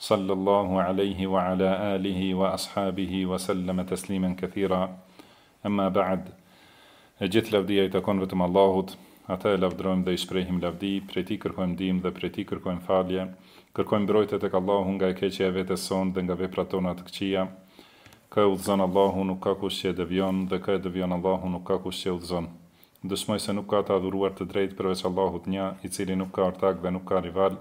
sallallahu alaihi wa ala alihi wa ashabihi wa sallama taslimen këthira, emma ba'd, e gjithë lavdia i të konë vëtëm Allahut, ata e lavdrojmë dhe i shprejhim lavdi, prej ti kërkojmë dim dhe prej ti kërkojmë falje, kërkojmë brojtet e këllahu nga e keqe e vete sonë dhe nga vepra tona të këqia, kë e udhëzon Allahu nuk ka kush që e devion dhe ka e devion Allahu nuk ka kush që e udhëzon. Dëshmoj se nuk ka të adhuruar të drejt përveç Allahut një, i cili nuk ka ortak dhe nuk ka rival,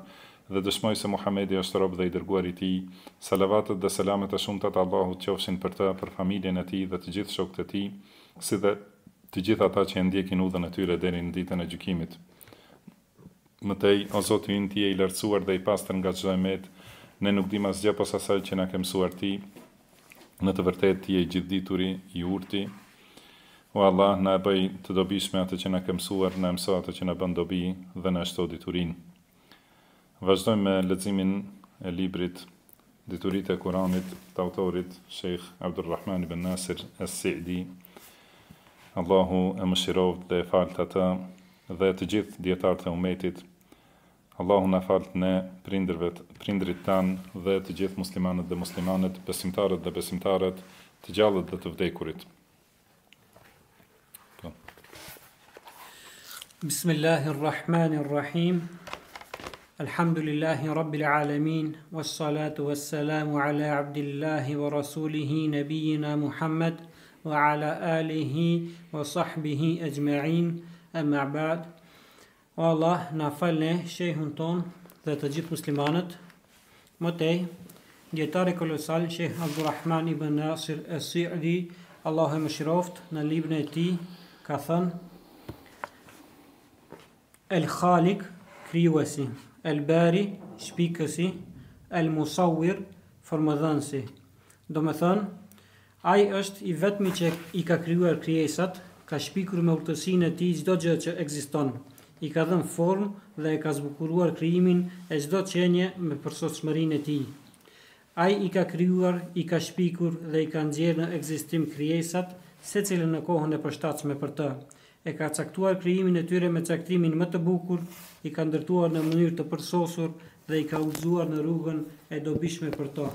dhe dëshmoj se Muhamedi është rob dhe i dërguar i tij. Salavatet dhe selamet e shumta të Allahut qofshin për të, për familjen e tij dhe të gjithë shokët e tij, si dhe të gjithë ata që e ndjekin udhën e tyre deri në ditën e gjykimit. Mëtej, o Zoti i në tje i lartësuar dhe i pastër nga çdo e ne nuk dimë asgjë pas asaj që na ke mësuar ti, në të vërtet ti e gjithë dituri, i urti. O Allah, na e bëj të dobishme atë që na ke mësuar, na mëso atë që na dobi dhe na shto diturinë. Vazdojmë me lecimin e librit Diturit e Kuranit të autorit Sheikh Abdurrahman ibn Nasir e sidi Allahu e më shirovët dhe e falët ata dhe të gjithë djetarët e umetit Allahu në falët ne prindrit tan dhe të gjithë muslimanët dhe muslimanët besimtarët dhe besimtarët të gjallët dhe të vdekurit po. Bismillahirrahmanirrahim الحمد لله رب العالمين والصلاة والسلام على عبد الله ورسوله نبينا محمد وعلى آله وصحبه أجمعين أما بعد والله نفلنا شيخ تون ذا تجيب مسلمانت متى ديتاري كولوسال شيخ عبد الرحمن بن ناصر السعدي الله مشروفت نليبنا تي كثن الخالق كريوسي El Bari, shpikësi, El Musawir, formëdhënësi. Do me thënë, ai është i vetmi që i ka kryuar kryesat, ka shpikur me urtësin e ti gjdo gjë që egziston, i ka dhën formë dhe e ka zbukuruar kryimin e gjdo qenje me përsot e ti. Ai i ka kryuar, i ka shpikur dhe i ka nxjerë në egzistim kryesat, se cilë në kohën e përshtatshme për të e ka caktuar krijimin e tyre me caktimin më të bukur, i ka ndërtuar në mënyrë të përsosur dhe i ka uzuar në rrugën e dobishme për to.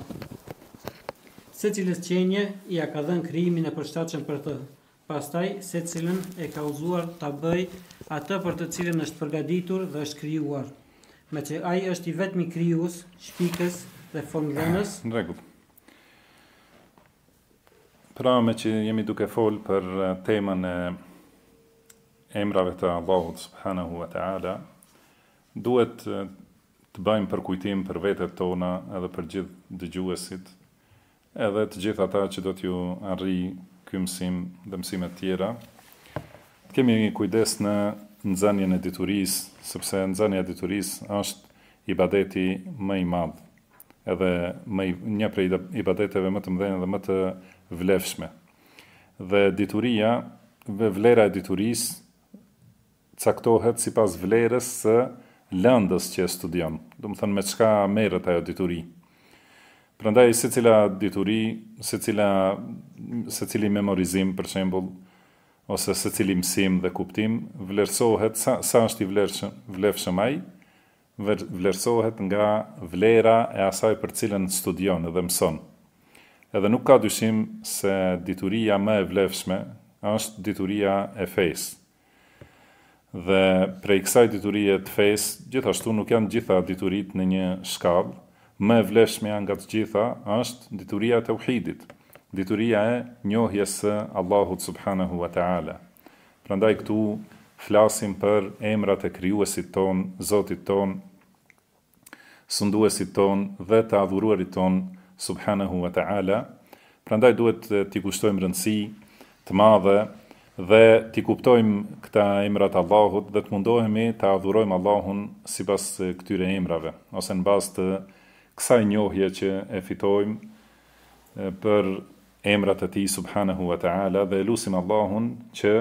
Se cilës qenje i a ka dhenë krijimin e përshtachem për të, pastaj se cilën e ka uzuar të bëj atë për të cilën është përgaditur dhe është krijuar. Me që ai është i vetmi krijus, shpikës dhe formëdhenës... Në regullë. Pra me që jemi duke folë për eh, temën e emrave të Allahut subhanahu wa ta'ala, duhet të bëjmë përkujtim për vetët tona edhe për gjithë dëgjuesit, edhe të gjithë ata që do t'ju arri ky mësim dhe mësimet tjera. kemi një kujdes në nëzënjën e diturisë, sëpse nxënia e diturisë është i badeti më i madhë, edhe më i, një prej i badeteve më të mdhenë dhe më të vlefshme. Dhe dituria, vlera e diturisë, caktohet si pas vlerës së lëndës që studion, du më thënë me qka merët ajo dituri. Përëndaj, se cila dituri, se, cila, se cili memorizim, për shembul, ose se cili mësim dhe kuptim, vlerësohet, sa, sa është i vlefshëmaj, vlerësohet nga vlera e asaj për cilën studion edhe mëson. Edhe nuk ka dyshim se dituria më e vlefshme është dituria e fejsë dhe prej kësaj diturie të fejs, gjithashtu nuk janë gjitha diturit në një shkab, më vleshme janë nga të gjitha, është dituria të uhidit, dituria e njohjes së Allahut Subhanahu wa Ta'ala. Prandaj këtu flasim për emrat e kryuesit ton, zotit ton, sunduesit ton dhe të adhuruarit ton, Subhanahu wa Ta'ala. Prandaj duhet të kushtojmë rëndësi të madhe, dhe t'i kuptojmë këta emrat Allahut dhe të mundohemi të adhurojmë Allahun si pas këtyre emrave, ose në bas të kësaj njohje që e fitojmë për emrat e ti subhanahu wa ta'ala dhe lutim Allahun që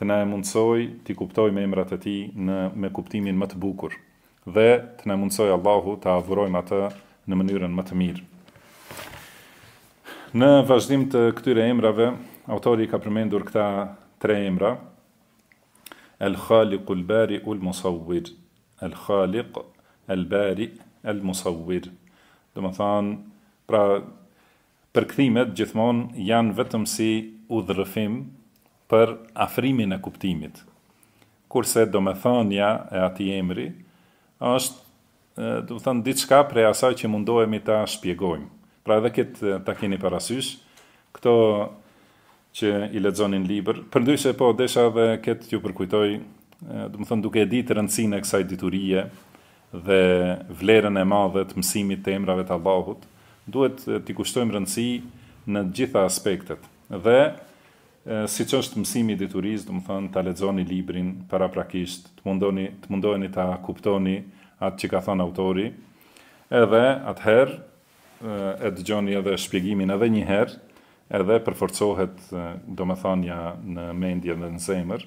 të na mundsoj t'i kuptojmë emrat e ti në, me kuptimin më të bukur dhe të na mundsoj Allahu të adhurojmë atë në mënyrën më të mirë. Në vazhdim të këtyre emrave, autori ka përmendur këta tre emra El Khaliq El Bari El Musawwir El Khaliq El Bari El Musawwir do të thon pra përkthimet gjithmonë janë vetëm si udhërrëfim për afrimin e kuptimit kurse do të thon ja e ati emri është do të thon diçka për asaj që mundohemi ta shpjegojmë pra edhe këtë ta keni parasysh këto që i lexonin libr. Përndryshe po desha dhe këtë ju përkujtoj, do të thon duke ditë rëndësinë e kësaj diturie dhe vlerën e madhe të mësimit të emrave të Allahut, duhet t'i kushtojmë rëndësi në të gjitha aspektet. Dhe siç është mësimi i diturisë, do të thon ta lexoni librin paraprakisht, të mundoni të mundoheni ta kuptoni atë që ka thënë autori. Edhe atëherë e dëgjoni edhe shpjegimin edhe një herë edhe përforcohet do më thanja në mendje dhe në zemër,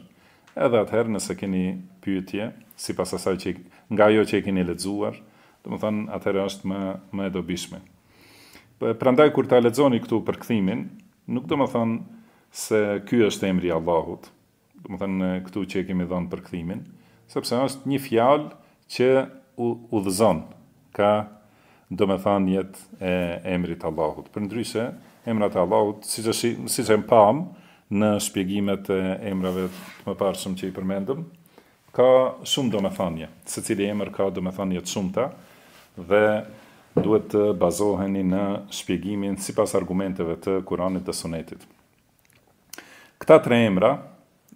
edhe atëherë nëse keni pyetje, si asaj që, nga jo që e keni ledzuar, do më thanë atëherë është më, më edobishme. Prandaj, kur ta ledzoni këtu për këthimin, nuk do më thanë se ky është emri Allahut, do më thanë këtu që e kemi dhënë për këthimin, sepse është një fjalë që u, dhëzon, ka do më e emrit Allahut. Për emrat e Allahut, siç e siç e pam në shpjegimet e emrave të më që i përmendëm, ka shumë domethënie, secili emër ka domethënie të shumta dhe duhet të bazoheni në shpjegimin sipas argumenteve të Kuranit dhe Sunetit. Këta tre emra,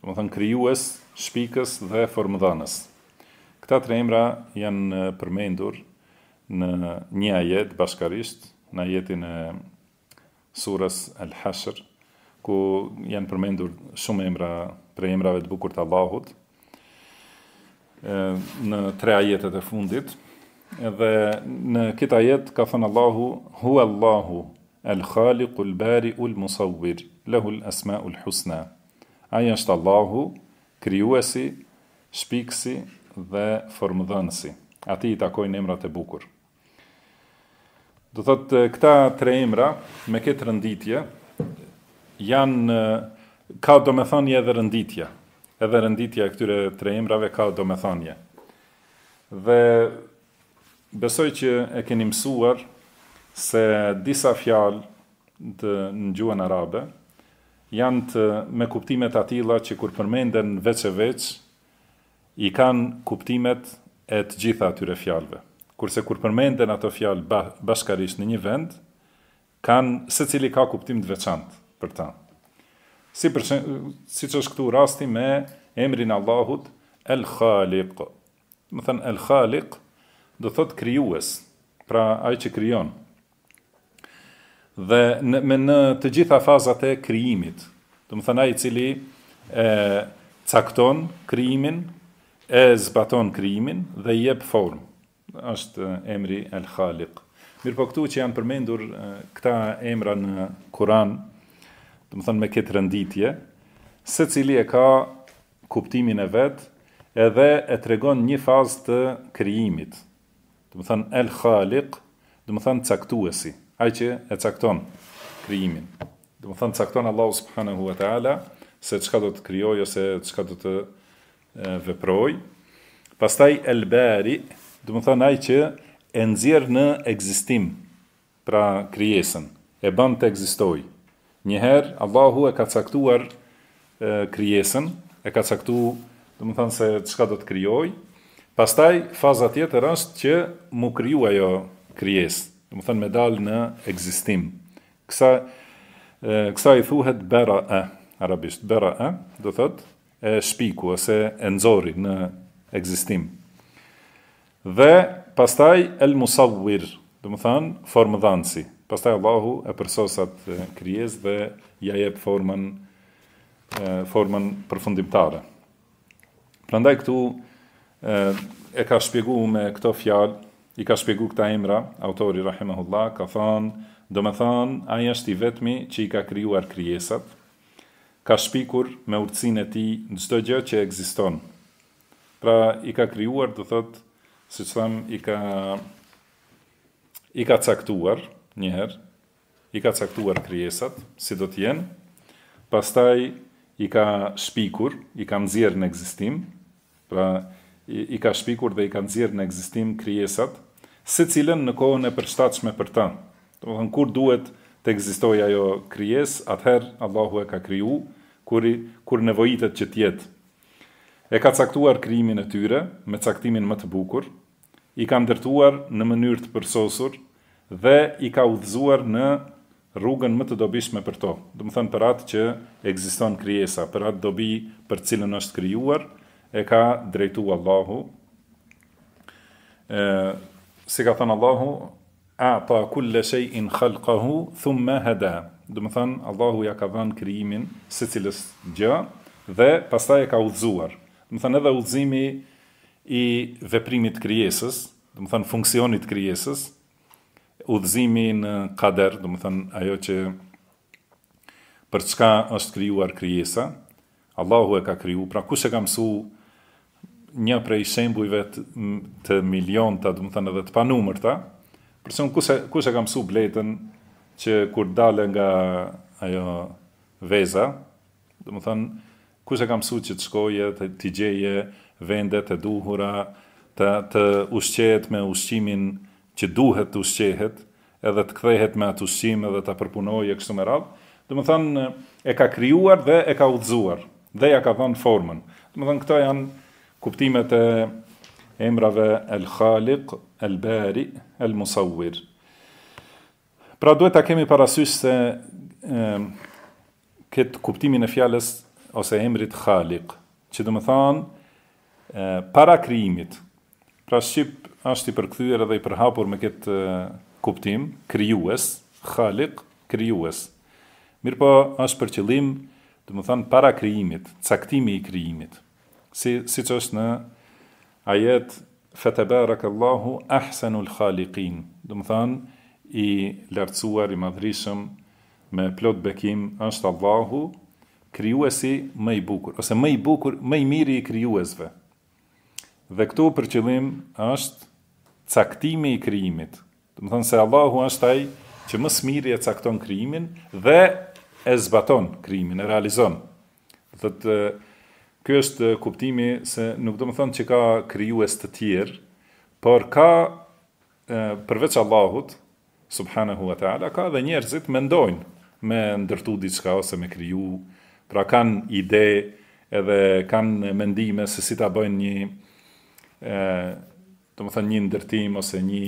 do të thënë krijues, shpikës dhe formdhënës. Këta tre emra janë përmendur në një ajet bashkarisht, në ajetin e surës Al-Hashr, ku janë përmendur shumë emra për emrave të bukur të Allahut në tre ajetet e fundit. Edhe në këtë ajet ka thënë Allahu, Hua Allahu, al khaliku, el bari, el musawir, lehu asma, ul husna. Aja është Allahu, kryuesi, shpiksi dhe formëdhënësi. Ati i takojnë emrat e bukurë. Do thot, këta tre emra, me këtë rënditje, janë, ka do me edhe rënditje. Edhe rënditje e këtyre tre emrave ka do me Dhe besoj që e keni mësuar se disa fjalë të në gjuën arabe janë të me kuptimet atila që kur përmenden veç e veç, i kanë kuptimet e të gjitha atyre fjalëve kurse kur përmenden ato fjalë bashkarisht në një vend, kanë se cili ka kuptim të veçantë për ta. Si, për shen, si që është këtu rasti me emrin Allahut, El Khaliq. Më thënë, El Khaliq do thot kryues, pra aj që kryon. Dhe në, në të gjitha fazat e kryimit, do më thënë aj cili e, cakton kryimin, e zbaton kryimin dhe jep formë është emri El Khaliq. Mirë po këtu që janë përmendur këta emra në Kur'an, të më thënë me këtë rënditje, se cili e ka kuptimin e vetë edhe e tregon një fazë të kryimit. Të më thënë El Khaliq, të më thënë caktuesi, aj që e cakton kryimin. Të më thënë cakton Allah subhanahu wa ta'ala, se qka do të kryoj ose qka do të veproj. Pastaj El Bari, dëmë thënë ajë që e nëzirë në egzistim, pra krijesën, e bën të egzistoj. Njëherë, Allahu e ka caktuar krijesën, e ka caktuar, dëmë thënë se çka do të krijojë. pastaj faza tjetër është që mu kriju ajo krijesë, dëmë thënë me dalë në egzistim. Kësa i thuhet bera e, arabisht, bera e, dë thëtë, e shpiku, ose e nëzori në egzistim dhe pastaj el musawwir, dhe më thanë formë dhanësi. Pastaj Allahu e përsosat kryes dhe ja jep formën, formën përfundimtare. Prandaj këtu e, ka shpjegu me këto fjalë, i ka shpjegu këta emra, autori Rahimahullah, ka thanë, dhe më thanë, aja është i vetmi që i ka kryuar kryesat, ka shpikur me urcine ti në çdo gjë që egziston. Pra, i ka kryuar, dhe thotë, si që thëmë, i ka, i ka caktuar njëherë, i ka caktuar kryesat, si do t'jenë, pastaj i ka shpikur, i ka nëzirë në egzistim, pra i, i ka shpikur dhe i ka nëzirë në egzistim kryesat, se cilën në kohën e përstatshme për ta. Të më kur duhet të egzistoj ajo kryes, atëherë Allahu e ka kryu, kur, kur nevojitet që t'jetë. E ka caktuar krimin e tyre me caktimin më të bukur, i ka ndërtuar në mënyrë të përsosur dhe i ka udhëzuar në rrugën më të dobishme për to. Do të thënë për atë që ekziston krijesa, për atë dobi për cilën është krijuar, e ka drejtuar Allahu. ë Si ka thënë Allahu, ata kulla shay'in khalqahu thumma hada. Do të thënë Allahu ja ka vënë krijimin secilës gjë dhe pastaj e ka udhëzuar. Dëmë thënë edhe udhëzimi i veprimit do dëmë thënë funksionit krijesës, udhëzimi në kader, dëmë thënë ajo që për çka është krijuar krijesa, Allahu e ka kriju, pra kush e ka mësu një prej shembujve të milion të, dëmë thënë edhe të panumër të, përshëmë kush, kush e ka mësu bletën që kur dale nga ajo veza, dëmë thënë, kusë kam mësuar që të shkoje të të gjeje vende të duhura të të ushqehet me ushqimin që duhet të ushqehet edhe të kthehet me atë ushqim edhe ta përpunojë kështu me radhë domethënë e ka krijuar dhe e ka udhëzuar dhe ja ka dhënë formën domethënë këto janë kuptimet e emrave el khaliq el bari el musawwir pra duhet ta kemi parasysh se ë këtë kuptimin e fjalës ose emrit Khaliq, që dhe më thanë para krijimit, Pra Shqip është i përkthyre edhe i përhapur me këtë kuptim, krijues, Khaliq, krijues. Mirë po është për qëllim, dhe më thanë para krijimit, caktimi i krijimit, Si, si që është në ajet Fetebarak Allahu Ahsanul Khaliqin, dhe më thanë i lartësuar, i madhrishëm, me plot bekim është Allahu, krijuesi më i bukur ose më i bukur, më i miri i krijuesve. Dhe këtu për qëllim është caktimi i krijimit. Do të thonë se Allahu është ai që më së miri e cakton krijimin dhe e zbaton krijimin, e realizon. Do thotë ky është kuptimi se nuk do të thonë që ka krijues të tjerë, por ka e, përveç Allahut subhanahu wa taala ka dhe njerëzit mendojnë me ndërtu diçka ose me kriju, Pra kanë ide edhe kanë mendime se si ta bëjnë një ë, do të thonë një ndërtim ose një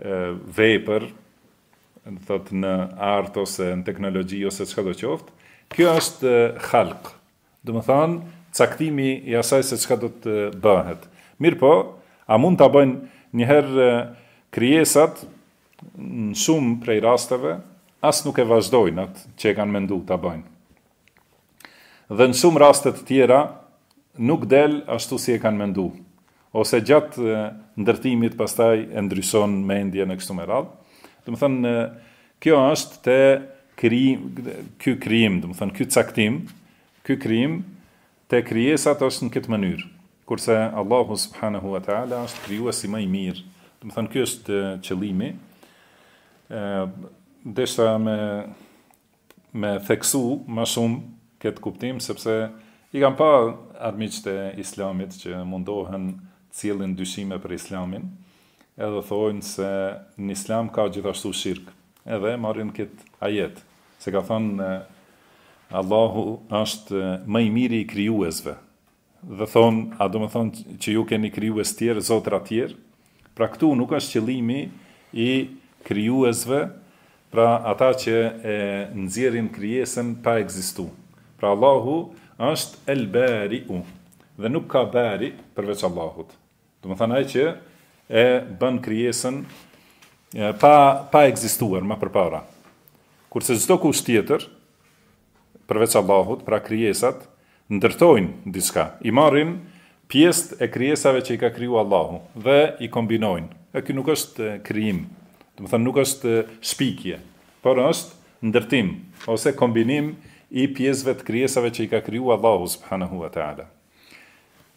ë vepër, do të thotë në art ose në teknologji ose çka do qoftë. Kjo është halq. Do të thonë caktimi i asaj se çka do të bëhet. Mirpo, a mund ta bëjnë një herë krijesat në shumë prej rasteve as nuk e vazhdojnë atë që e kanë menduar ta bëjnë dhe në shumë rastet tjera nuk del ashtu si e kanë mendu, ose gjatë ndërtimit pastaj e ndryson me endje në kështu me radhë. Dëmë thënë, kjo është të krim, kjo krim, dëmë thënë, kjo caktim, kjo krim të krijesat është në këtë mënyrë, kurse Allahu subhanahu wa ta'ala është krijuas si më i mirë. Dëmë thënë, kjo është qëlimi, dështë me, me theksu më shumë këtë kuptim, sepse i kam pa armiqët e islamit që mundohen cilin dyshime për islamin, edhe thojnë se në islam ka gjithashtu shirkë, edhe marrin këtë ajet, se ka thonë Allahu është më i miri i kryuesve, dhe thonë, a do të thonë që ju keni kryues tjerë, zotra tjerë, pra këtu nuk është qëlimi i kryuesve, pra ata që e nëzirin pa ekzistuar. Pra Allahu është el bari u. Dhe nuk ka bari përveç Allahut. Do më thënë ai që e bën kryesën pa, pa egzistuar ma përpara. Kurse zdo kusht tjetër, përveç Allahut, pra kryesat, ndërtojnë diska, i marrin pjest e kryesave që i ka kryu Allahu dhe i kombinojnë. E kjo nuk është kryim, të më thënë nuk është shpikje, por është ndërtim, ose kombinim i pjesëve të krijesave që i ka krijuar Allahu subhanahu wa ta'ala.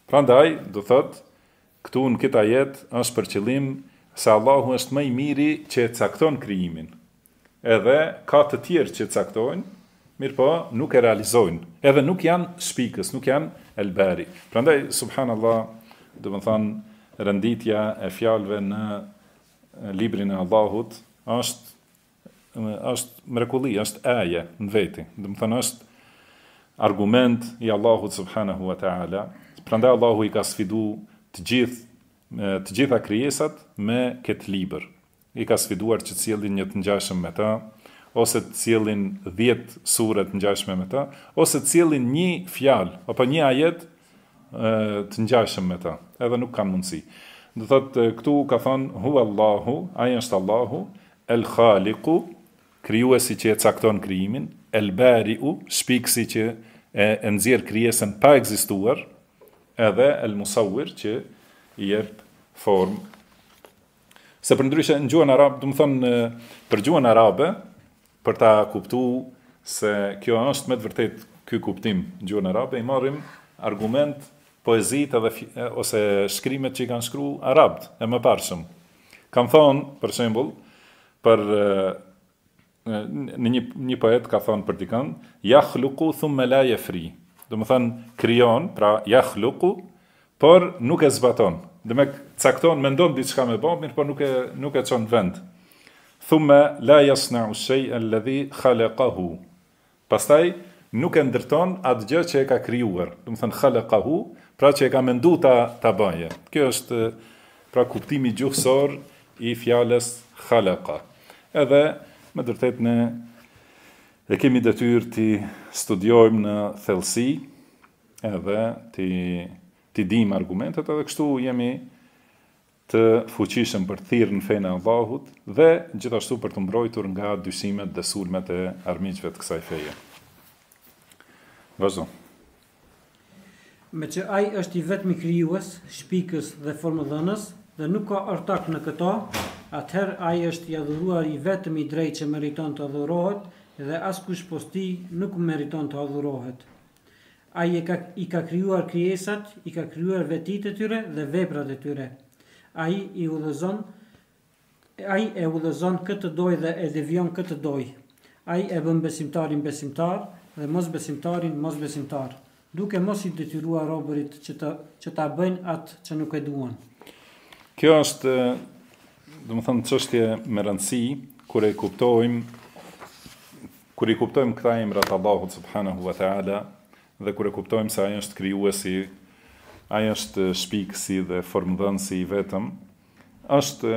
Prandaj, do thot, këtu në këta jetë, është për qëllim se Allahu është i miri që e cakton krijimin, edhe ka të tjerë që caktojnë, mirë po nuk e realizojnë, edhe nuk janë shpikës, nuk janë elberi. Prandaj, subhanallah, dhe më thonë, rënditja e fjalve në librin e Allahut, është është mrekulli, është eje në veti. Dhe më thënë është argument i Allahut subhanahu wa ta'ala. Prande Allahu i ka sfidu të, gjith, të gjitha kryesat me këtë liber. I ka sfiduar që cilin një të njashëm me ta, ose të cilin dhjetë surët të njashme me ta, ose të cilin një fjalë, apo një ajet të njashëm me ta. Edhe nuk kanë mundësi. Dhe thëtë, këtu ka thënë, hu Allahu, aja është Allahu, el Khaliku, krijuesi që e cakton krijimin, el-bari'u, shpikësi që e, e nxjerr krijesën pa ekzistuar, edhe el-musawwir që i jep formë. Se për ndryshë, në gjuhën arabe, do të thonë për gjuhën arabe, për ta kuptuar se kjo është me të vërtetë ky kuptim në gjuhën arabe, i marrim argument poezit edhe ose shkrimet që i kanë shkruar arabt e parëshëm. Kam thonë për shembull për në një një poet ka thënë për dikën ya khluqu thumma la yafri. Do të thonë krijon, pra ya khluqu, por nuk e zbaton. Do më cakton mendon diçka me mirë por nuk e nuk e çon vend. Thumma la yasna'u shay'a alladhi khalaqahu. Pastaj nuk e ndërton atë gjë që e ka krijuar. Do të thonë khalaqahu, pra që e ka menduar ta ta bëjë. Kjo është pra kuptimi gjuhësor i fjalës khalaqa. Edhe me dërtet ne e kemi detyrë të studiojmë në thellësi edhe të të dim argumentet edhe kështu jemi të fuqishëm për thirrën e fenë Allahut dhe gjithashtu për të mbrojtur nga dyshimet dhe sulmet e armiqve të kësaj feje. Vazhdo. Me që ai është i vetmi krijues, shpikës dhe formëdhënës dhe nuk ka ortak në këto, atëherë ai është i adhuruar i vetëm i drejtë që meriton të adhurohet dhe askush posti nuk meriton të adhurohet. Ai ka, i ka krijuar krijesat, i ka krijuar vetit e tyre dhe veprat e tyre. Ai i udhëzon ai e udhëzon këtë dojë dhe e devion këtë dojë. Ai e bën besimtarin besimtar dhe mos besimtarin mos besimtar, duke mos i detyruar robërit që të që ta bëjn atë që nuk e duan. Kjo është do më thënë qështje me rëndësi, kër e kuptojmë, kër i kuptojmë këta e mërat Allahut subhanahu wa ta'ala, dhe kër e kuptojmë se aja është kryuesi, aja është shpikësi dhe formëdhënësi i vetëm, është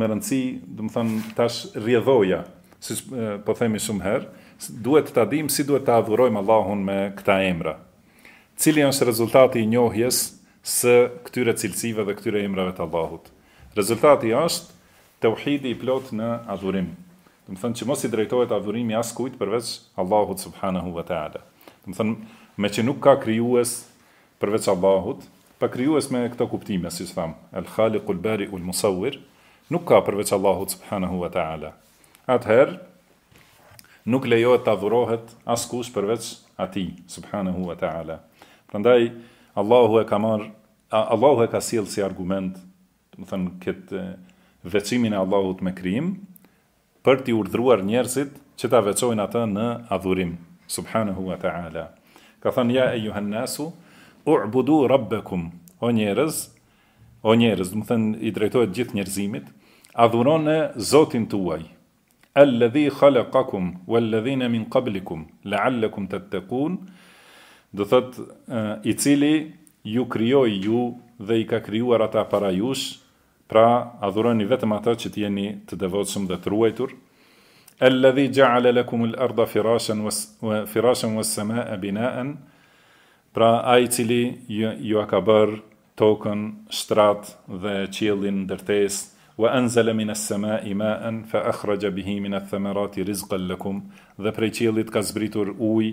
me rëndësi, do më thënë, tash rjedhoja, si po themi shumë herë, duhet të dim si duhet të adhurojmë Allahun me këta emra. Cili është rezultati i njohjes së këtyre cilësive dhe këtyre emrave të Allahut? Rezultati është të uhidi i plot në adhurim. Të më thënë që mos i drejtojt adhurimi as kujt përveç Allahut subhanahu wa ta'ala. Të më thënë me që nuk ka kryues përveç Allahut, pa kryues me këto kuptime, si së thamë, el khali, kulberi, ul musawir, nuk ka përveç Allahut subhanahu wa ta'ala. Atëherë, nuk lejojt të adhurohet as kush përveç ati, subhanahu wa ta'ala. Përëndaj, Allahu e ka marë, Allahu e ka silë si argument, do më thënë, këtë, veçimin e Allahut me krijim për t'i urdhëruar njerëzit që ta veçojnë atë në adhurim. Subhanahu wa ta'ala. Ka thënë ja e juhën nasu, u'budu rabbekum, o njerëz, o njerëz, dhe më thënë i drejtojt gjithë njerëzimit, adhurone zotin tuaj, alledhi khalëqakum, walledhine min qablikum, leallekum të të tëkun, dhe thëtë, i cili ju kryoj ju dhe i ka kryuar ata para jush, Pra, adhuroni vetëm ata që të jeni të devotshëm dhe të ruajtur. Alladhi ja'ala lakum al-ardha firashan wa firashan was-samaa'a binaan. Pra, ai i cili ju ju ka bër tokën, shtrat dhe qiellin ndërtesë, wa anzala min as-samaa'i maa'an fa akhraja bihi min ath-thamarati rizqan lakum. Dhe prej qiellit ka zbritur ujë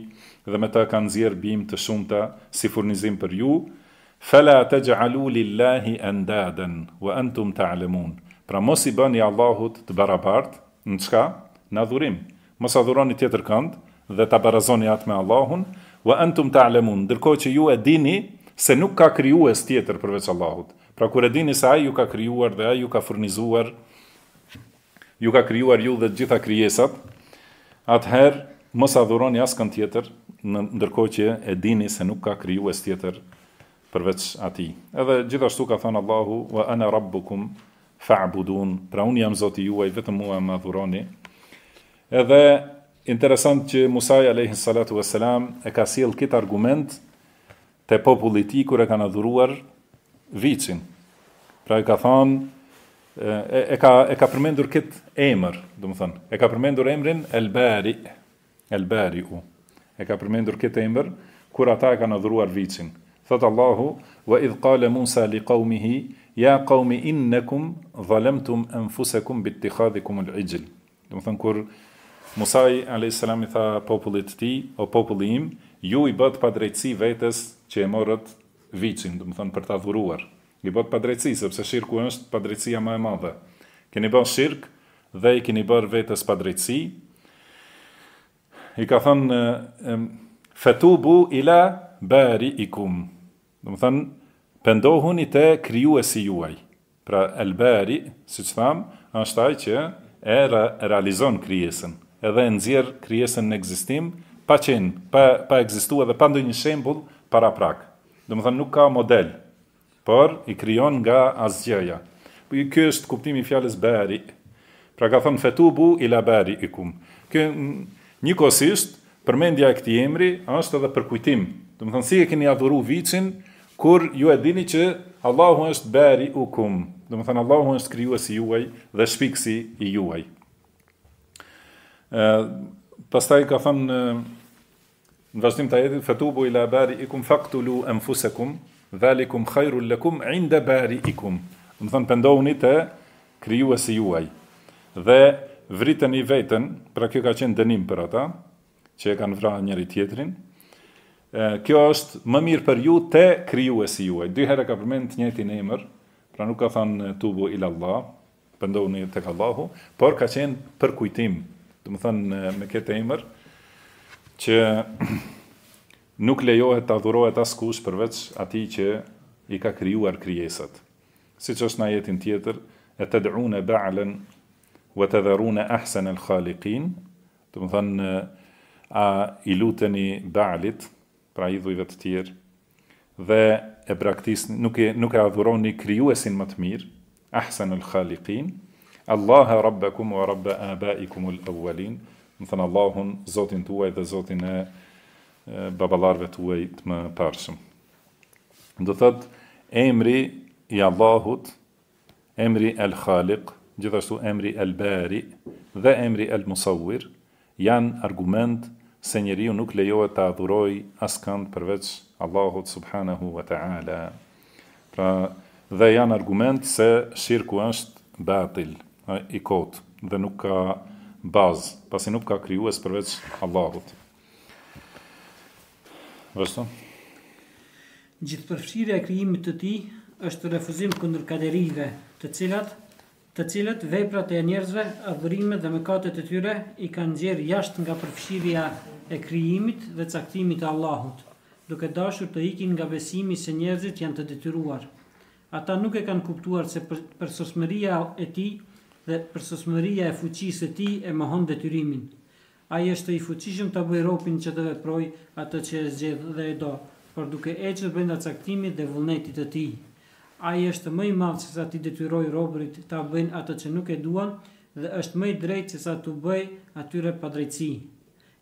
dhe me ta ka nxjerr bimë të shumta si furnizim për ju. Fela të gjalu lillahi endaden, wa entum të alemun. Pra mos i bëni Allahut të barabart, në qka? Në dhurim. Mos adhuroni tjetër kënd, dhe të barazoni atë me Allahun, wa entum të alemun. Ndërko që ju e dini, se nuk ka kryu tjetër përveç Allahut. Pra kur e dini se a ju ka kryuar dhe a ju ka furnizuar, ju ka kryuar ju dhe gjitha kryesat, atëherë, mos adhuroni asë kënd tjetër, në ndërko që e dini se nuk ka kryu tjetër përveç ati. Edhe gjithashtu ka thonë Allahu, wa ana rabbukum fa'budun, pra unë jam zoti juaj, vetëm mua ma dhuroni. Edhe interesant që Musaj a.s. e ka silë kitë argument të populli ti kër e ka në dhuruar vicin. Pra e ka thonë, e, e, ka, e ka përmendur kitë emër, dhe më e ka përmendur emërin elbari, elbari u, e ka përmendur kitë emër, kër ata e ka në dhuruar vicin. Thotë Allahu, wa idh qala Musa li qaumihi, ja qaumi innekum dhalemtum enfusekum bit tikhadikum l'ijl. Dhe më thënë, kur Musa i a.s. i tha popullit ti, o populli im, ju i bët pa drejtësi vetës që e morët vicin, dhe më thënë, për ta dhuruar. I bët pa drejtësi, sepse shirku është pa drejtësia ma e madhe. Keni bën shirkë dhe i keni bërë vetës pa drejtësi. I ka thënë, fatubu ila bëri i kumë. Dhe më thënë, pëndohuni të kryu e si juaj. Pra, el bëri, si që thamë, është taj që e re realizon kryesën, edhe e nëzirë kryesën në egzistim, pa qenë, pa, pa egzistu edhe pa ndë një shembul para prakë. Dhe më thënë, nuk ka model, por i kryon nga azgjeja. Po, kjo është kuptimi fjales bëri. Pra, ka thënë, fetu bu ila la bëri i kumë. Kjo një kosisht, Përmendja e këtij emri është edhe përkujtim Dëmë thënë, si e keni adhuru vicin, kur ju e dini që Allahu është beri u kumë. Dëmë thënë, Allahu është kryu e si juaj dhe shpiksi i juaj. Pastaj ka thënë, në vazhdim të jetit, fëtubu ila beri i kumë, faktu lu e mfusekum, dhalikum khajru lëkum, inde beri i kumë. Dëmë thënë, pëndohuni të kryu e si juaj. Dhe vritën i vetën, pra kjo ka qenë dënim për ata, që e kanë vra njëri tjetrin, kjo është më mirë për ju te krijuesi juaj. Dy herë ka përmend të njëjtin emër, pra nuk ka thënë tubu ila Allah, pendohuni tek Allahu, por ka qenë për kujtim, do të thënë me këtë emër që nuk lejohet të adhurohet askush përveç atij që i ka krijuar krijesat. Siç është në jetën tjetër, e tad'una ba'lan wa tadharuna ahsana al-khaliqin, do të thënë a i luteni Baalit pra idhujve të tjerë, dhe e braktisni, nuk e, nuk e adhuroni kryuesin më të mirë, ahsenul khaliqin Allahe Rabbakum, wa rabbe abaikum ul awwalin, më thënë Allahun, zotin tuaj dhe zotin e, babalarve tuaj të më përshëm. Ndë thëtë, emri i Allahut, emri el khaliq gjithashtu emri el bari dhe emri el musawir, janë argumentë, se njeriu nuk lejohet të adhuroj askënd përveç Allahut subhanahu wa ta'ala. Pra dhe janë argument se shirku është batil, i kot dhe nuk ka bazë, pasi nuk ka krijues përveç Allahut. Vështë? Gjithë përfshirja e krijimit të ti është refuzim kundër kaderive të cilat, të cilat veprat e njerëzve, adhurime dhe mëkatet e tyre i kanë gjerë jashtë nga përfshirja e krijimit dhe caktimit të Allahut, duke dashur të ikin nga besimi se njerëzit janë të detyruar. Ata nuk e kanë kuptuar se përsosmëria e ti dhe përsosmëria e fuqisë e ti e mahon detyrimin. A i është i fuqishëm të bëjë ropin që të veproj atë që e zgjedhë dhe e do, por duke e që të brenda caktimit dhe vullnetit e ti. A i është mëj malë që sa ti detyroj robërit të bëjnë atë që nuk e duan dhe është mëj drejt që sa të bëjë atyre padrejtësi. drejtësi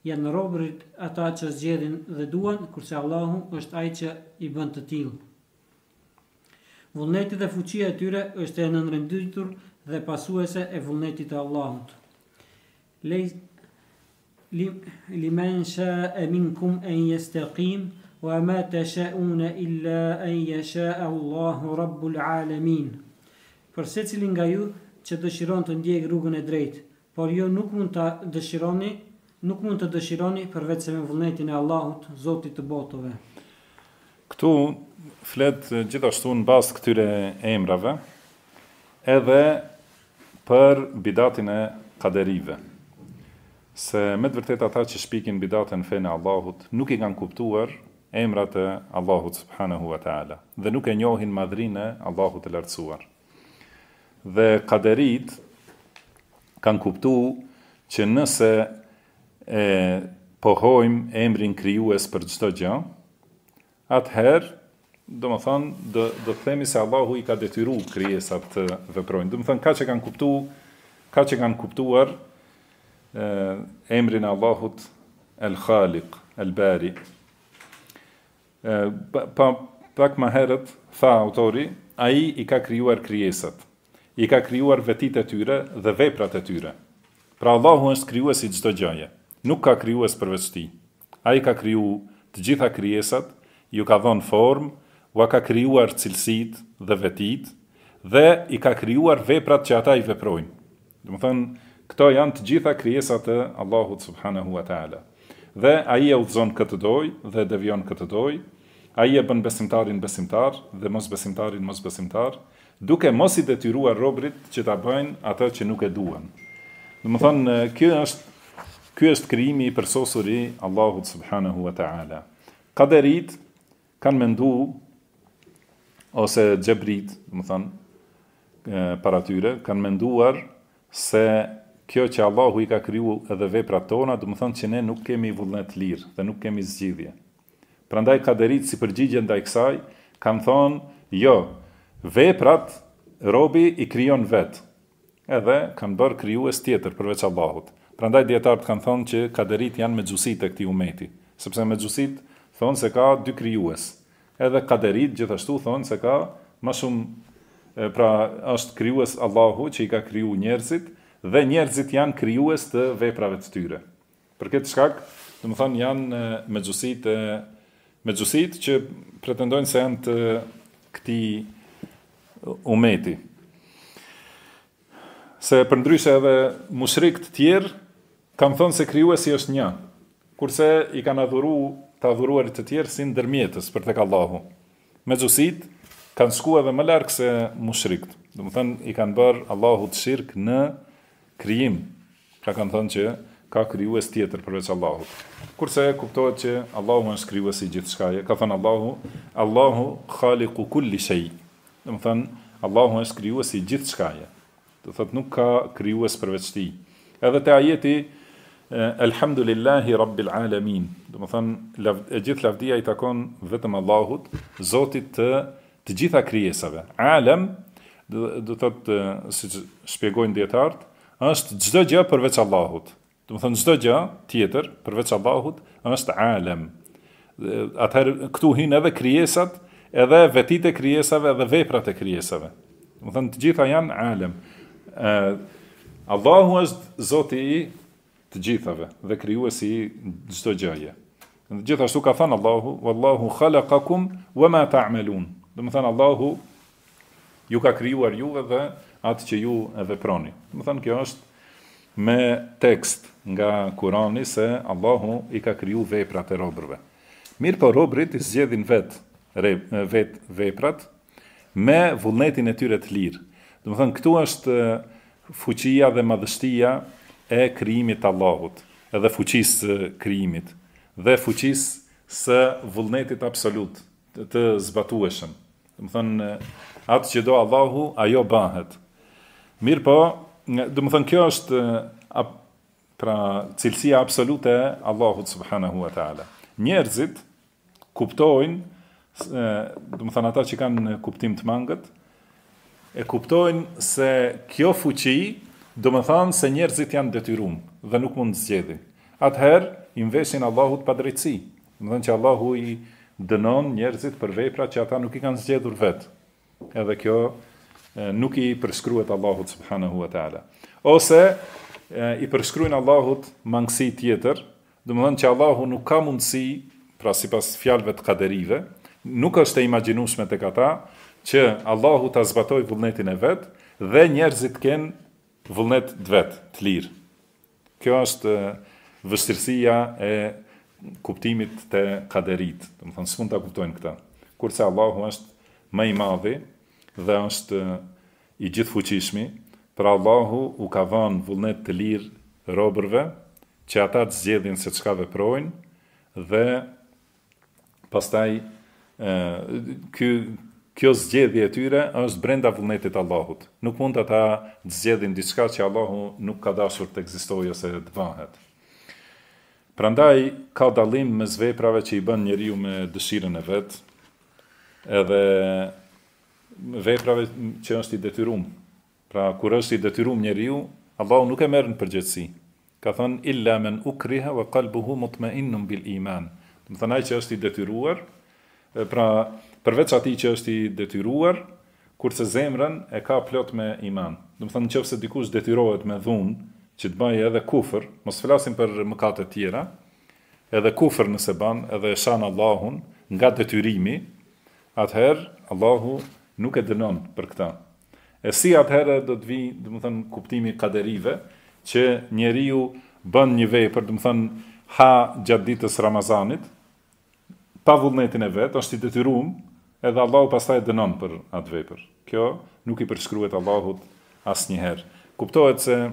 janë robërit ata që zgjedhin dhe duan, kurse Allahu është ai që i bën të tillë. Vullneti dhe fuqia e tyre është e nënrënditur dhe pasuese e vullnetit të Allahut. Lej limen sha minkum an yastaqim wa ma tashauna illa an yasha Allahu rabbul alamin. Për secilin nga ju që dëshiron të ndjek rrugën e drejtë, por ju nuk mund ta dëshironi nuk mund të dëshironi përveç se me vullnetin e Allahut, Zotit të botove. Ktu flet gjithashtu në bazë këtyre emrave, edhe për bidatin e kaderive. Se me të vërtet ata që shpikin bidatën fejnë Allahut, nuk i kanë kuptuar emrat e Allahut subhanahu wa ta'ala, dhe nuk e njohin e Allahut e lartësuar. Dhe kaderit kanë kuptu që nëse e pohojm emrin krijues për çdo gjë, ather do të thon do do të themi se Allahu i ka detyruar krijesat të veprojnë. Do të thon kaç e kanë kuptuar, kaç e kanë kuptuar e emrin Allahut El Khaliq, El Bari. E pa, pa pak më herët tha autori, ai i ka krijuar krijesat. I ka krijuar vetitë e tyre dhe veprat e tyre. Pra Allahu është krijuesi çdo gjëje nuk ka kriju esë përveç ti. A i ka kriju të gjitha kriesat, ju ka dhonë formë, u a ka kriuar cilësit dhe vetit, dhe i ka kriuar veprat që ata i veprojnë. Dhe më thënë, këto janë të gjitha kriesat e Allahut subhanahu wa ta'ala. Dhe a i e u këtë doj dhe devion këtë doj, a i e bën besimtarin besimtar dhe mos besimtarin mos besimtar, duke mos i detyruar robrit që ta bëjnë ata që nuk e duan. Dhe më thënë, kjo është Ky është krijimi i përsosur i Allahut subhanahu wa taala. Qaderit kanë menduar ose xebrit, do të thon, para tyre, kanë menduar se kjo që Allahu i ka krijuar edhe veprat tona, do të thonë që ne nuk kemi vullnet lirë dhe nuk kemi zgjidhje. Prandaj qaderit si përgjigje ndaj kësaj, kanë thonë, jo, veprat robi i krijon vet. Edhe kanë bërë krijues tjetër përveç Allahut. Prandaj dietarët kanë thonë që kaderit janë me xhusit e këtij umeti, sepse me xhusit thonë se ka dy krijues. Edhe kaderit gjithashtu thonë se ka më shumë pra është krijues Allahu që i ka krijuar njerëzit dhe njerëzit janë krijues të veprave të tyre. Për këtë shkak, do të thonë janë me xhusit e me xhusit që pretendojnë se janë të këtij umeti. Se përndryshe edhe mushrikt tjerë kam thënë se krijuesi është një, kurse i kanë adhuru të adhuruarit të tjerë si ndërmjetës për tek Allahu. Me gjusit, kanë shku edhe më larkë se mushrikt. Dhe më thënë, i kanë bërë Allahu të shirkë në krijim. Ka kanë thënë që ka krijues tjetër përveç Allahu. Kurse kuptohet që Allahu është krijues i gjithë shkaje. Ka thënë Allahu, Allahu ku kulli shaj. Dhe më thënë, Allahu është krijues i gjithë shkaje. Dhe thëtë nuk ka krijues përveç ti. Edhe të ajeti, Elhamdulillahi Rabbil Alamin. Dhe më thënë, e gjithë lavdia i takon vetëm Allahut, Zotit të, të gjitha kryesave. Alam, dhe thëtë, si shpjegojnë djetartë, është gjithë gjë përveç Allahut. Dhe më thënë, gjithë gjë tjetër përveç Allahut, është alam. Atëherë, këtu hinë edhe kryesat, edhe vetit e kryesave, edhe veprat e kryesave. Dhe më thënë, të gjitha janë alam. Allahu është Zoti i të gjithave dhe krijuesi i çdo gjëje. Dhe gjithashtu ka thënë Allahu, wallahu khalaqakum wama ta'malun. Do të thënë Allahu ju ka krijuar juve dhe atë që ju e veproni. Do të kjo është me tekst nga Kurani se Allahu i ka kriju veprat e robërve. Mirë po robërit i zgjedhin vet, vet veprat me vullnetin e tyre të lirë. Do të thënë këtu është fuqia dhe madhështia e krijimit Allahut, edhe fuqisë së krijimit dhe fuqisë së vullnetit absolut të zbatueshëm. Do të thonë atë që do Allahu, ajo bëhet. Mirpo, do të thonë kjo është a, pra cilësia absolute e Allahut subhanahu wa taala. Njerëzit kuptojnë do të thonë ata që kanë kuptim të mangët e kuptojnë se kjo fuqi do më thanë se njerëzit janë detyrum dhe nuk mund të zgjedi. Atëherë, i mveshin Allahut pa drejtësi, më dhe që Allahu i dënon njerëzit për vejpra që ata nuk i kanë zgjedur vetë. Edhe kjo nuk i përskruet Allahut subhanahu wa ta'ala. Ose i përskruin Allahut mangësi tjetër, do më që Allahu nuk ka mundësi, pra si pas fjalve të kaderive, nuk është e imaginushme të kata, që Allahu të zbatoj vullnetin e vetë, dhe njerëzit kënë vullnet të vetë, të lirë. Kjo është vështirësia e kuptimit të kaderit, të më thënë, së mund të kuptojnë këta. Kurse Allahu është më i madhi dhe është i gjithë fuqishmi, pra Allahu u ka vanë vullnet të lirë robërve, që ata të zgjedhin se qka veprojnë, dhe pastaj, kjo kjo zgjedhje e tyre është brenda vullnetit Allahut. Nuk mund ata të zgjedhin diçka që Allahu nuk ka dashur të ekzistojë ose të bëhet. Prandaj ka dallim mes veprave që i bën njeriu me dëshirën e vet, edhe veprave që është i detyruar. Pra kur është i detyruar njeriu, Allahu nuk e merr në përgjegjësi. Ka thënë illa men ukriha wa qalbuhu mutma'innun bil iman. Do të thonë ai që është i detyruar, pra përveç atij që është i detyruar, kurse zemrën e ka plot me iman. Do të thonë nëse dikush detyrohet me dhunë që të bëjë edhe kufër, mos flasim për mëkate të tjera, edhe kufër nëse bën, edhe e shan Allahun nga detyrimi, atëherë Allahu nuk e dënon për këtë. E si atëherë do të vijë, do të thonë kuptimi kaderive që njeriu bën një vepër, do të thonë ha gjatë ditës Ramazanit, pa vullnetin e vet, është i detyruar edhe Allahu pastaj e dënon për atë vepër. Kjo nuk i përshkruhet Allahut asnjëherë. Kuptohet se e,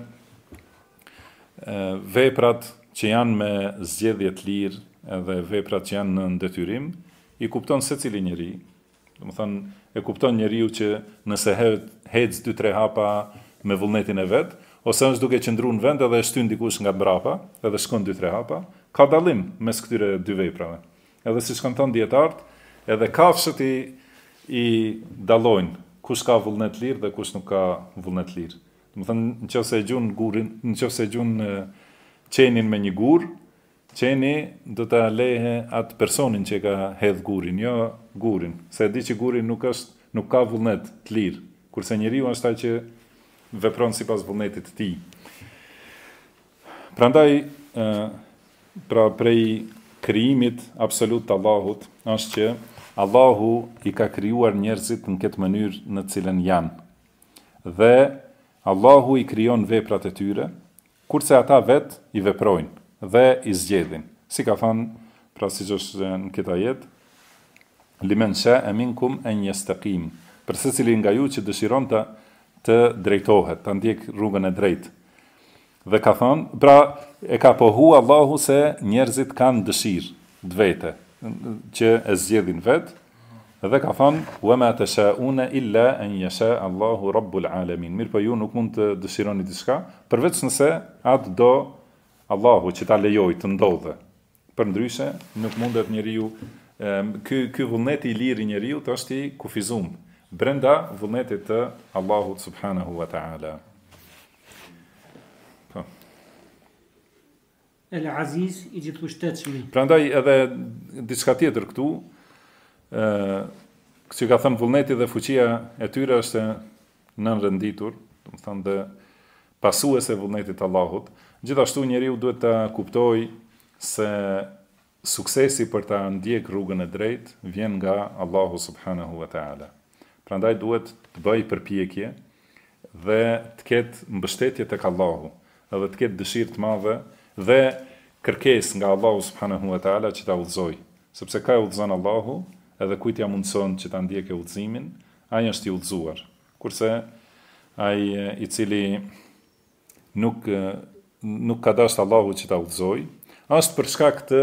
veprat që janë me zgjedhje të lirë edhe veprat që janë në detyrim i kupton secili njerëj. Do të thonë e kupton njeriu që nëse herë hec 2-3 hapa me vullnetin e vet, ose është duke qëndruar në vend edhe e shtyn dikush nga brapa, edhe shkon 2-3 hapa, ka dallim mes këtyre dy veprave. Edhe siç kanë thënë dietarët, edhe kafshët i, i dalojnë kush ka vullnet lirë dhe kush nuk ka vullnet lirë. Më thënë, në që se gjunë gurin, në që se gjunë qenin me një gurë, qeni do të lehe atë personin që ka hedhë gurin, jo gurin, se di që gurin nuk, është, nuk ka vullnet të lirë, kurse njëri u është ta që vepronë si pas vullnetit të ti. Pra ndaj, pra prej kriimit absolut të Allahut, është që, Allahu i ka krijuar njerëzit në këtë mënyrë në të cilën janë. Dhe Allahu i krijon veprat e tyre, kurse ata vet i veprojnë dhe i zgjedhin. Si ka thënë, pra siç është në këtë ajet, "Limen e minkum an yastaqim", për secilin nga ju që dëshiron të të drejtohet, të ndjek rrugën e drejtë. Dhe ka thënë, pra e ka pohu Allahu se njerëzit kanë dëshirë dvete, që e zgjedhin vetë, dhe ka thënë wa ma tashauna illa an yasha Allahu rabbul alamin. Mirë për po ju nuk mund të dëshironi diçka përveç nëse atë do Allahu që ta lejoj të ndodhe. Përndryshe nuk mundet njeriu ky ky vullnet i lirë i njeriu të është i kufizuar brenda vullnetit të Allahut subhanahu wa taala. El Aziz i gjithu pushtetshmi. Pra ndaj edhe diska tjetër këtu, e, ka thëmë vullneti dhe fuqia e tyre është nënrënditur, të më thëmë dhe pasues e vullnetit Allahut, gjithashtu njeriu duhet të kuptoj se suksesi për të ndjek rrugën e drejt vjen nga Allahu subhanahu wa ta'ala. Pra ndaj duhet të bëj përpjekje dhe të ketë mbështetje të kallahu edhe të ketë dëshirë të madhe dhe kërkes nga Allahu subhanahu wa taala që ta udhzoj. Sepse ka udhzon Allahu, edhe kujt mundëson mundson që ta e udhëzimin, ai është i udhzuar. Kurse ai i cili nuk nuk ka dashur Allahu që ta udhzoj, as për shkak të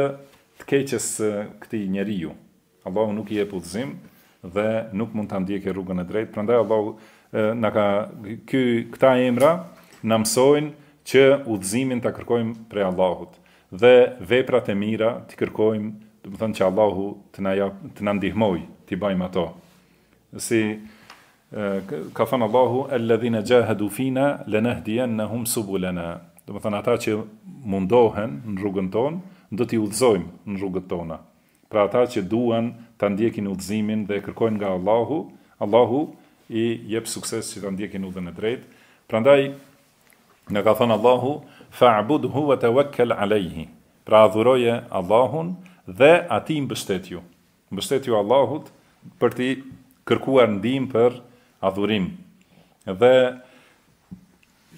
të keqes këti këtij njeriu. Allahu nuk i jep udhëzim dhe nuk mund ta e rrugën e drejtë. Prandaj Allahu na ka ky këta emra na mësojnë që udhëzimin ta kërkojmë prej Allahut dhe veprat e mira ti kërkojmë, do të thonë që Allahu të na jap, të na ndihmoj, ti bëjmë ato. Si ka thënë Allahu alladhina jahadu fina lanahdiyanahum subulana. Do të thonë ata që mundohen në rrugën tonë, do t'i udhëzojmë në rrugët tona. Pra ata që duan ta ndjekin udhëzimin dhe kërkojnë nga Allahu, Allahu i jep sukses që ta ndjekin udhën e drejtë. Prandaj Në ka thonë Allahu, fa'bud huve të wekkel alejhi. Pra adhuroje Allahun dhe ati mbështetju. Mbështetju Allahut për ti kërkuar ndim për adhurim. Dhe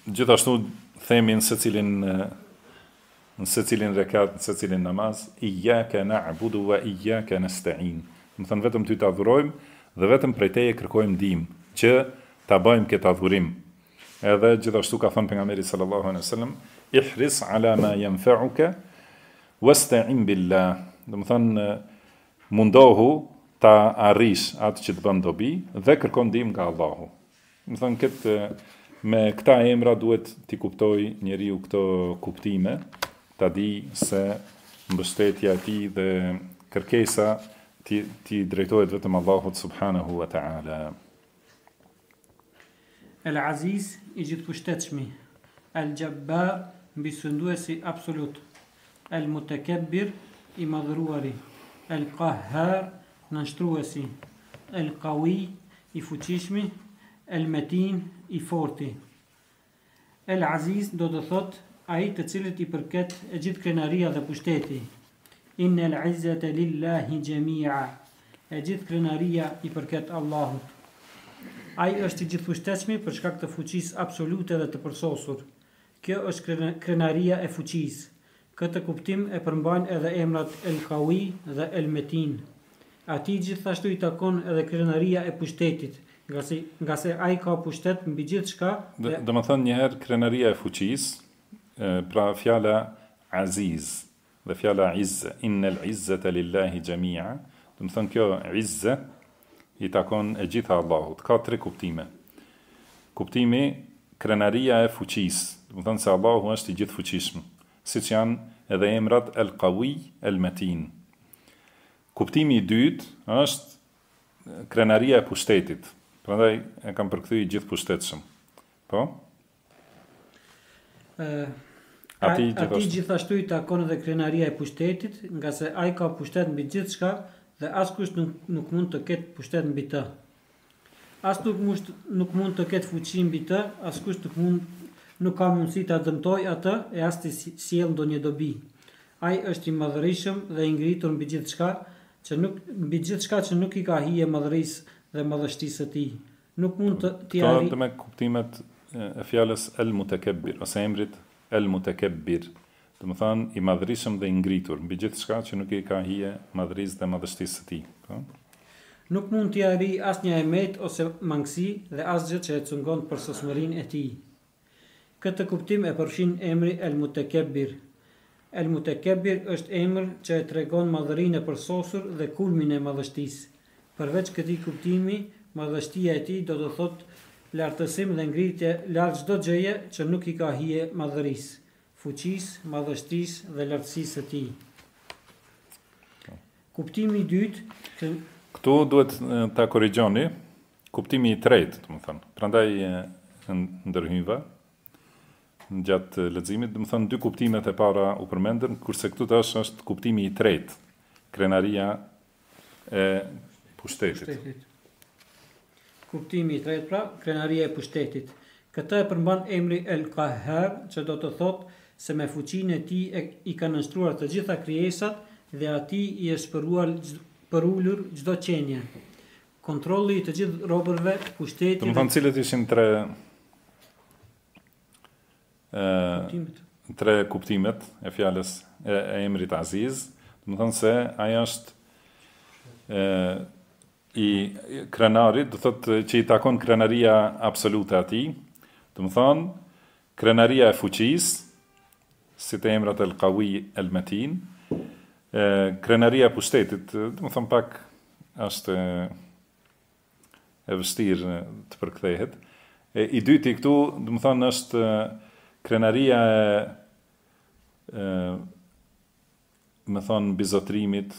gjithashtu themin se cilin në se cilin rekat, në se cilin namaz, i ja ke na abudu wa i ja ke në stein. Më thënë vetëm ty të adhurojmë dhe vetëm prejteje kërkojmë dim që të bëjmë këtë adhurim edhe gjithashtu ka thënë pejgamberi sallallahu alaihi wasallam ihris ala ma yanfa'uka wasta'in billah do të thonë mundohu ta arrish atë që të bën dobi dhe kërko ndihmë nga Allahu do të thonë këtë me këta emra duhet të kuptoj njeriu këto kuptime ta di se mbështetja e tij dhe kërkesa ti ti drejtohet vetëm Allahut subhanahu wa ta'ala El Aziz i gjithë pushtetëshmi El Gjabba mbi sënduesi absolut El Mutekebir i madhruari El Kahar në nështruesi El Kawi i fuqishmi El Metin i forti El Aziz do të thot a i të cilët i përket e gjithë krenaria dhe pushteti Inë el-izët e lillahi gjemiha, e gjithë krenaria i përket Allahut. Ai është i gjithfuqishëm për shkak të fuqisë absolute dhe të përsosur. Kjo është krenaria e fuqisë. Këtë kuptim e përmbajnë edhe emrat El-Kawi dhe El-Metin. Ati gjithashtu i takon edhe krenaria e pushtetit, nga se nga se ai ka pushtet mbi gjithçka. Dhe... Domethënë thënë njëherë krenaria e fuqisë, pra fjala Aziz dhe fjala Innel Innal Izzata lillahi jamia. Domethënë kjo Izz i takon e gjitha Allahut. Ka tre kuptime. Kuptimi, krenaria e fuqis, më thënë se Allahu është i gjithë fuqismë, si që janë edhe emrat El Kawi, El Metin. Kuptimi i dytë është krenaria e pushtetit, përndaj e kam përkëthy i gjithë pushtetëshëm. Po? E... Ati gjithashtu i takon edhe krenaria e pushtetit, nga se ai ka pushtet mbi gjithçka, dhe askush nuk, nuk mund të ketë pushtet mbi të. As nuk, musht, nuk mund të ketë fuqi mbi të, askush nuk mund nuk ka mundësi të dëmtoj atë e as të sjellë ndonjë dobi. Ai është i madhërisëm dhe i ngritur mbi gjithçka, që nuk mbi gjithçka që nuk i ka hije madhërisë dhe madhështisë së tij. Nuk mund të ti arrij. Kjo me kuptimet e fjalës el mutakabbir ose emrit el mutakabbir të më thanë i madhërishëm dhe i ngritur, mbi gjithë shka që nuk i ka hije madhërisë dhe madhështisë të ti. Pa? Po? Nuk mund t'i jari asë një emet ose mangësi dhe asë gjithë që e cungon për sësmërin e ti. Këtë kuptim e përshin emri El Mutekebir. El Mutekebir është emër që e tregon madhërin e përsosur dhe kulmin e madhështisë. Përveç këti kuptimi, madhështia e ti do të thot lartësim dhe ngritje lartë gjdo gjëje që nuk i ka hije madhërisë fuqis, madhështis dhe lartësis e ti. Kuptimi i dytë... Kë... Këtu duhet ta korrigjoni, kuptimi i tretë, të më thënë. Prandaj, ndërhyva, në gjatë lezimit, të më thënë, dy kuptimet e para u përmendën, kurse këtu të është është kuptimi i tretë, krenaria e pushtetit. pushtetit. Kuptimi i tretë, pra, krenaria e pushtetit. Këta e përmban emri El Kahar, që do të thotë, se me fuqinë e tij i ka nënshtruar të gjitha krijesat dhe atij i është përuar për ulur çdo çënie. Kontrolli i të gjithë robërve, pushtetit. Do të thonë cilët ishin tre ë tre kuptimet e fjalës e, e emrit Aziz, do të thonë se ai është ë i krenarit, do thotë që i takon krenaria absolute atij, do të thonë krenaria e fuqisë, si të emrat El Kawi El Metin, krenaria pustetit, dhe më thëmë pak, është e vëstirë të përkthehet. E, I dyti këtu, dhe më thëmë, është krenaria e, e më thëmë, bizotrimit,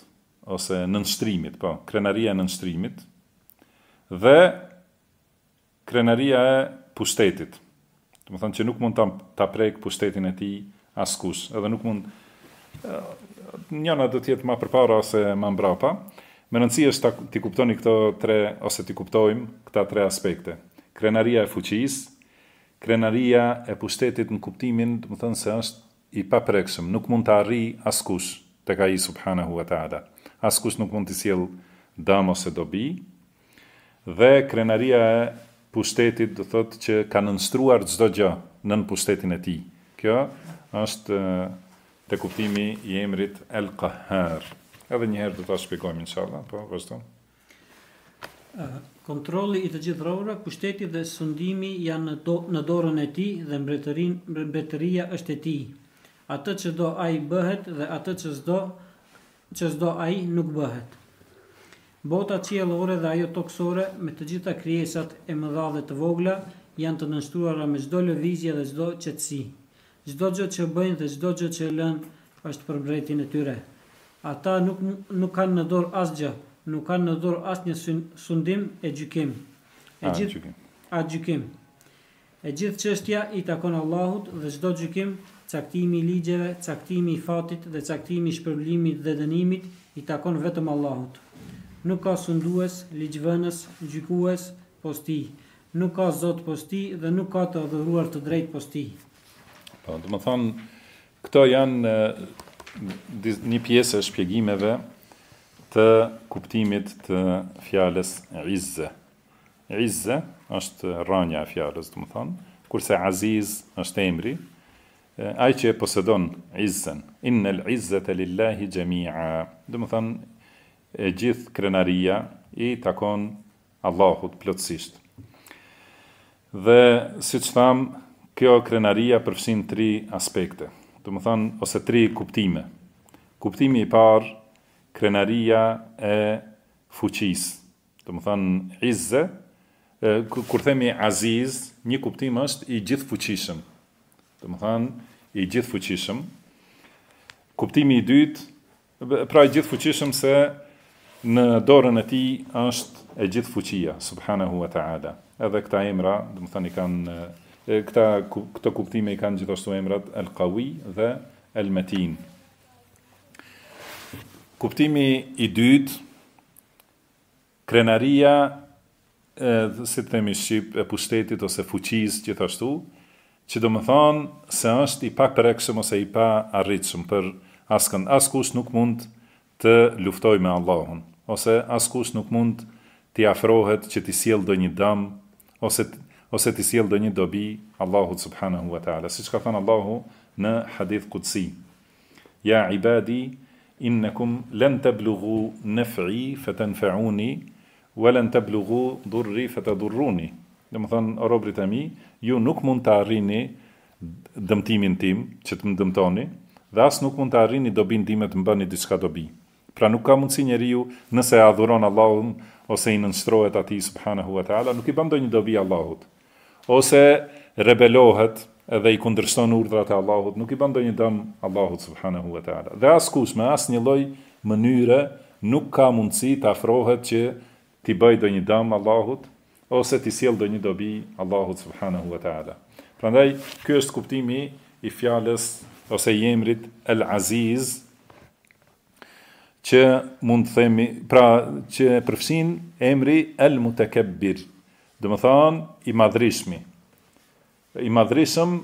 ose nënstrimit, po, krenaria e nënstrimit, dhe krenaria e pustetit. Dhe më thëmë, që nuk mund të, të prejkë pustetin e ti askus, edhe nuk mund eh, njëna do të jetë më përpara ose më mbrapa. Me rëndësi është ta ti kuptoni këto tre ose ti kuptojmë këta tre aspekte. Krenaria e fuqisë, krenaria e pushtetit në kuptimin, do të thonë se është i paprekshëm, nuk mund të arrij askus tek ai subhanahu wa taala. Askus nuk mund të sjell dëm ose dobi. Dhe krenaria e pushtetit do thotë që ka nënstruar çdo gjë nën pushtetin e tij. Kjo është eh, të kuptimi i emrit El Qahar. Edhe njëherë të ta shpikojmë, inshallah, po, vështu? Eh, kontrolli i të gjithë rovra, pushteti dhe sundimi janë në, do, në dorën e ti dhe mbretërin, mbretëria është e ti. Atë që do ai bëhet dhe atë që zdo, që s'do ai nuk bëhet. Bota qiellore dhe ajo toksore me të gjitha krijesat e mëdha dhe të vogla janë të nënshtruara me çdo lëvizje dhe çdo qetësi gjdo gjë që bëjnë dhe gjdo gjë që lënë është për mbretin e tyre. Ata nuk, nuk kanë në dorë asë gjë, nuk kanë në dorë asë një sundim e gjykim. E a, gjith, gjykim. A, gjykim. E gjithë qështja i takon Allahut dhe gjdo gjykim, caktimi i ligjeve, caktimi i fatit dhe caktimi i shpërblimit dhe dënimit i takon vetëm Allahut. Nuk ka sundues, ligjvënës, gjykues, posti. Nuk ka zotë posti dhe nuk ka të adhëruar të drejtë posti. Po, do të them, këto janë një pjesë e shpjegimeve të kuptimit të fjalës izze. Izze është rënja e fjalës, do kurse aziz është emri ai që e posëdon izzen. Innal izzata lillahi jami'a. Do të e gjithë krenaria i takon Allahut plotësisht. Dhe, si që thamë, kjo krenaria përfshin tri aspekte, të më thanë, ose tri kuptime. Kuptimi i parë, krenaria e fuqis, të më thanë, izze, kur themi aziz, një kuptim është i gjithë fuqishëm, të më thanë, i gjithë fuqishëm. Kuptimi i dytë, pra i gjithë fuqishëm se në dorën e ti është e gjithë fuqia, subhanahu wa ta'ala. Edhe këta emra, dhe më thënë, i kanë këta këto kuptime i kanë gjithashtu emrat al-qawi dhe al-matin. Kuptimi i dytë krenaria e si të themi ship e pushtetit ose fuqisë gjithashtu, që do të thonë se është i paprekshëm ose i pa arritshëm për askën askush nuk mund të luftojë me Allahun ose askush nuk mund të afrohet që të sjellë ndonjë dëm ose ose të sjellë ndonjë dobi Allahut subhanahu wa taala, siç ka thënë Allahu në hadith kutsi. Ya ja, ibadi innakum lan tablughu naf'i fatanfa'uni wa lan tablughu durri fatadurruni. Do të thonë robrit e mi, ju nuk mund të arrini dëmtimin tim që të më dëmtoni dhe as nuk mund të arrini dobin tim të më bëni diçka dobi. Pra nuk ka mundësi njeriu nëse e adhuron Allahun ose i nënshtrohet atij subhanahu wa taala, nuk i bën ndonjë dobi Allahut ose rebelohet edhe i kundërshton urdhrat e Allahut, nuk i bën një dëm Allahut subhanahu wa taala. Dhe askush me asnjë lloj mënyre nuk ka mundësi të afrohet që ti bëj një dëm Allahut ose ti sjell ndonjë dobi Allahut subhanahu wa taala. Prandaj ky është kuptimi i fjalës ose i emrit El Aziz që mund të themi, pra që përfshin emri El Mutekebbir, dhe më thanë i madrishmi. I madrishëm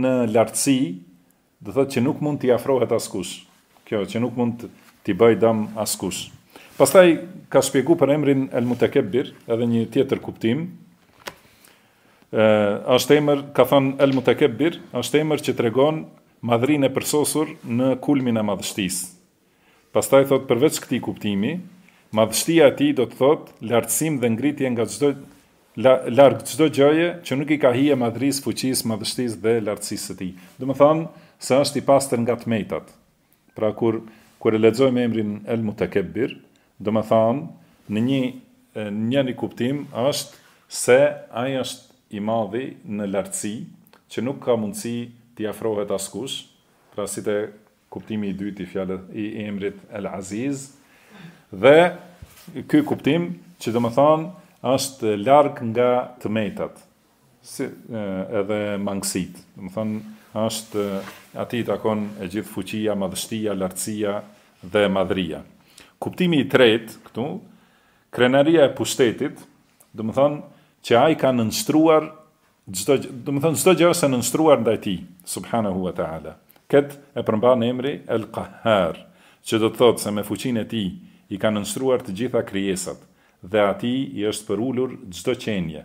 në lartësi, dhe thëtë që nuk mund t'i afrohet askus. Kjo, që nuk mund t'i bëj dam askus. Pastaj ka shpjegu për emrin El Mutekebir, edhe një tjetër kuptim, është emër, ka thënë El Mutekebir, është emër që tregon madrin e përsosur në kulmin e madhështis. Pastaj thot përveç këti kuptimi, madhështia ti do të thot lartësim dhe ngritje nga gjithë larg çdo gjëje që nuk i ka hije madhris, fuqis, madhështis dhe lartësisë së tij. Do të thonë se është i pastër nga të Pra kur kur e lexojmë emrin El Mutakabbir, do të thonë në një në një, kuptim është se ai është i madhi në lartësi, që nuk ka mundësi t'i afrohet askush, pra si të kuptimi i dytë i fjalës i emrit El Aziz dhe ky kuptim që do të thonë është larg nga të metat, si edhe mangësit. Do thënë, është aty i takon e gjithë fuqia, madhështia, lartësia dhe madhria. Kuptimi i tretë këtu, krenaria e pushtetit, do të që ai ka nënshtruar çdo do të thonë çdo gjë është nënshtruar ndaj tij, subhanahu wa taala. Këtë e përmban emri El Qahar, që do të thotë se me fuqinë e tij i ka nënshtruar të gjitha krijesat, dhe ati i është përullur gjdo qenje.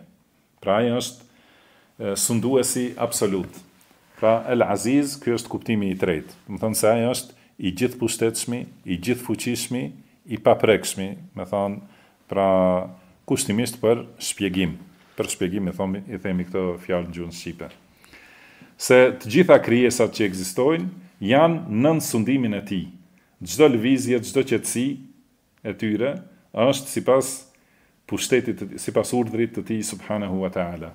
Pra e është sunduesi absolut. Pra El Aziz, kjo është kuptimi i trejt. Më thonë se aja është i gjithë pushtetshmi, i gjithë fuqishmi, i paprekshmi, me thënë, pra kushtimisht për shpjegim. Për shpjegim, me thonë, i themi këto fjallë në gjunë Shqipe. Se të gjitha kryesat që egzistojnë, janë nën sundimin e ti. Gjdo lëvizje, gjdo qëtësi e tyre, është si pushtetit si pas urdrit të ti, subhanahu wa ta'ala.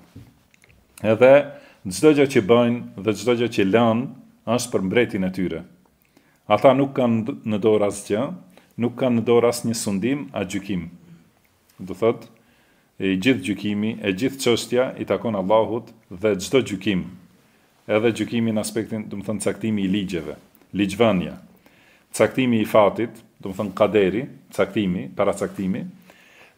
Edhe, në gjithë gjithë që bëjnë dhe gjithë gjithë që lanë, është për mbretin e tyre. Ata nuk kanë në dorë asë gjë, nuk kanë në dorë asë një sundim, a gjykim. Dë thot, e gjithë gjykimi, e gjithë qështja, i takon Allahut dhe gjithë gjykim. Edhe gjykimi në aspektin, dëmë thënë, caktimi i ligjeve, ligjvanja. Caktimi i fatit, dëmë thënë, kaderi, caktimi, paracaktimi,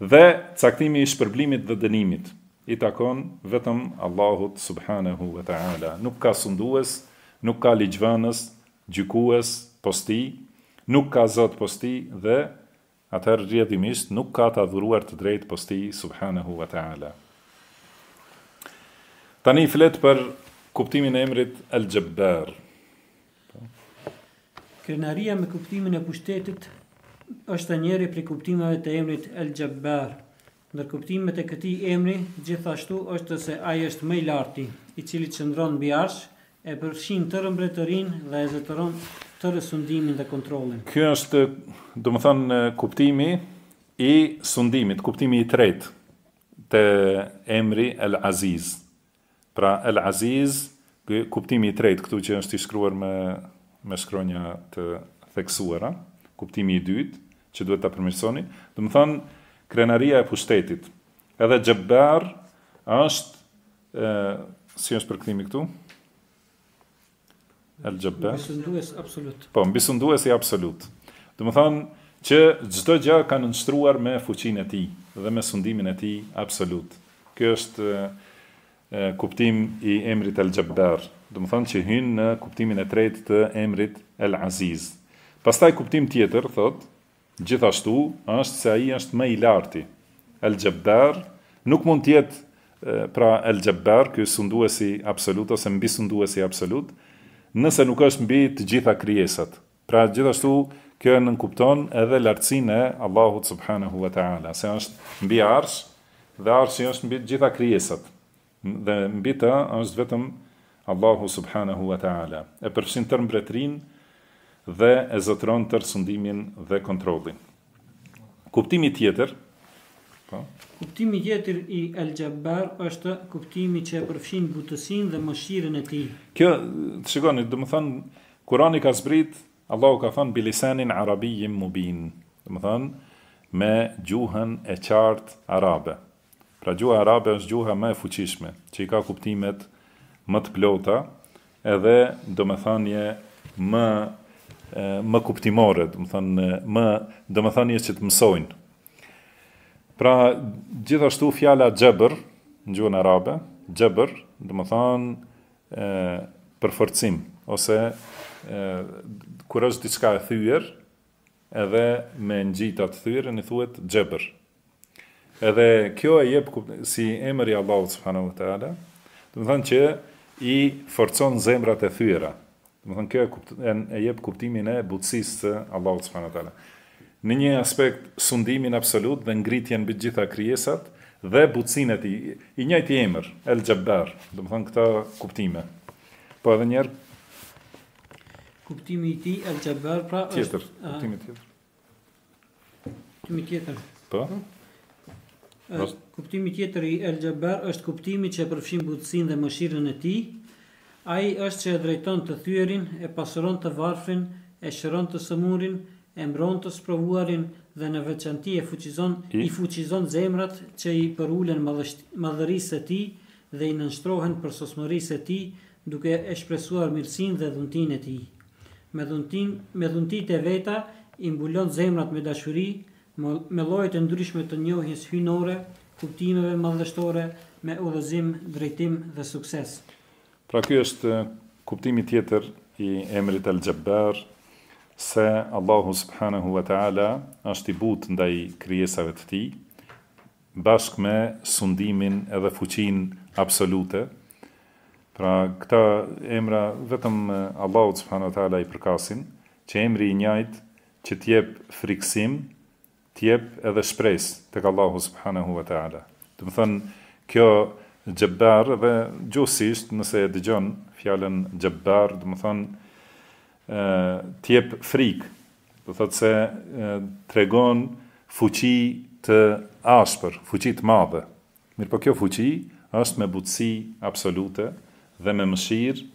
dhe caktimi i shpërblimit dhe dënimit i takon vetëm Allahut subhanahu wa taala nuk ka sundues nuk ka ligjvanës gjykues posti nuk ka zot posti dhe atëherë rrjedhimisht nuk ka të adhuruar të drejtë posti subhanahu wa taala tani flet për kuptimin e emrit el-jabbar Kërnaria me kuptimin e pushtetit është njëri prej kuptimeve të emrit El Jabbar. Nër kuptimet e këtij emri gjithashtu është se ai është më i larti, i cili qëndron mbi arsh, e përfshin të rëmbretërin, dhe e zëtëron të rësundimin dhe kontrolin. Kjo është, do më thënë, kuptimi i sundimit, kuptimi i tretë të emri El Aziz. Pra, El Aziz, kuptimi i tretë, këtu që është i shkruar me, me shkronja të theksuara kuptimi i dytë që duhet ta përmirësoni, do të thonë krenaria e pushtetit. Edhe Jabbar është ë si është përkthimi këtu? El jabbar Mbisundues absolut. Po, mbisundues i absolut. Do të thonë që çdo gjë ka nënshtruar me fuqinë e tij dhe me sundimin e tij absolut. Kjo është e, kuptim i emrit El Jabbar, do të thonë që hyn në kuptimin e tretë të emrit El Aziz. Pastaj kuptim tjetër thot, gjithashtu është se ai është më i larti. El Jabbar nuk mund të jetë pra El Jabbar që sunduesi absolut ose mbi sunduesi absolut, nëse nuk është mbi të gjitha krijesat. Pra gjithashtu kjo e nënkupton edhe lartësinë e Allahut subhanahu wa taala, se është mbi arsh dhe arshi është mbi të gjitha krijesat. Dhe mbi të është vetëm Allahu subhanahu wa taala. E përfshin tërmbretrin të dhe e zotron të rësundimin dhe kontrolin. Kuptimi tjetër, po? Kuptimi tjetër i El jabbar është kuptimi që e përfshin butësin dhe mëshirën e ti. Kjo, të shikoni, do më thënë, Kurani ka zbrit, Allahu ka thënë, bilisenin arabijim mubin, Do më thënë, me gjuhën e qartë arabe. Pra gjuhë arabe është gjuhë me fuqishme, që i ka kuptimet më të plota, edhe, dhe më thënë, më më kuptimore, do të thonë më, dhe që të mësojnë. Pra, gjithashtu fjala gjëbër, në gjuhën arabe, gjëbër, dhe më thënë, përforcim, ose e, kur është diçka e thyër, edhe me në të thyërë, në thuet gjëbër. Edhe kjo e jep si emër i Allahut subhanahu wa taala, do të thonë që i forcon zemrat e thyera. Do thënë kjo e kupt e e jep kuptimin e butësisë së Allahut subhanahu wa taala. Në një aspekt sundimin absolut dhe ngritjen mbi të gjitha krijesat dhe butësinë e tij i njëjtë emër El Jabbar, do thënë këta kuptime Po edhe njerë kuptimi i tij El Jabbar pra është tjetër, kuptimi tjetër. Kuptimi tjetër. Po. Kuptimi tjetër i El Jabbar është kuptimi që përfshin butësin dhe mëshirën e tij, A i është që e drejton të thyërin, e pasëron të varfrin, e shëron të sëmurin, e mbron të sprovuarin dhe në veçanti e fuqizon, i, i fuqizon zemrat që i përullen madhërisë e ti dhe i nënshtrohen për sosmërisë e ti duke e shpresuar mirësin dhe dhuntin e ti. Me, dhuntin, me dhuntit e veta i mbulon zemrat me dashuri, me lojt e ndryshme të njohis hynore, kuptimeve madhështore, me udhëzim, drejtim dhe sukses. Pra kjo është kuptimi tjetër i emrit al jabbar se Allahu Subhanahu wa ta'ala është i butë ndaj krijesave të ti bashk me sundimin edhe fuqin absolute. Pra këta emra vetëm Allahu Subhanahu wa ta'ala i përkasin që emri i njajt që t'jep frikësim, t'jep edhe shpres tëk Allahu Subhanahu wa ta'ala. Të më thënë kjo gjëbërë dhe gjusisht nëse e dëgjon fjallën gjëbërë, dhe më thonë tjep frikë, dhe thotë se e, tregon fuqi të ashpër, fuqi të madhe. Mirë po kjo fuqi është me butësi absolute dhe me mëshirë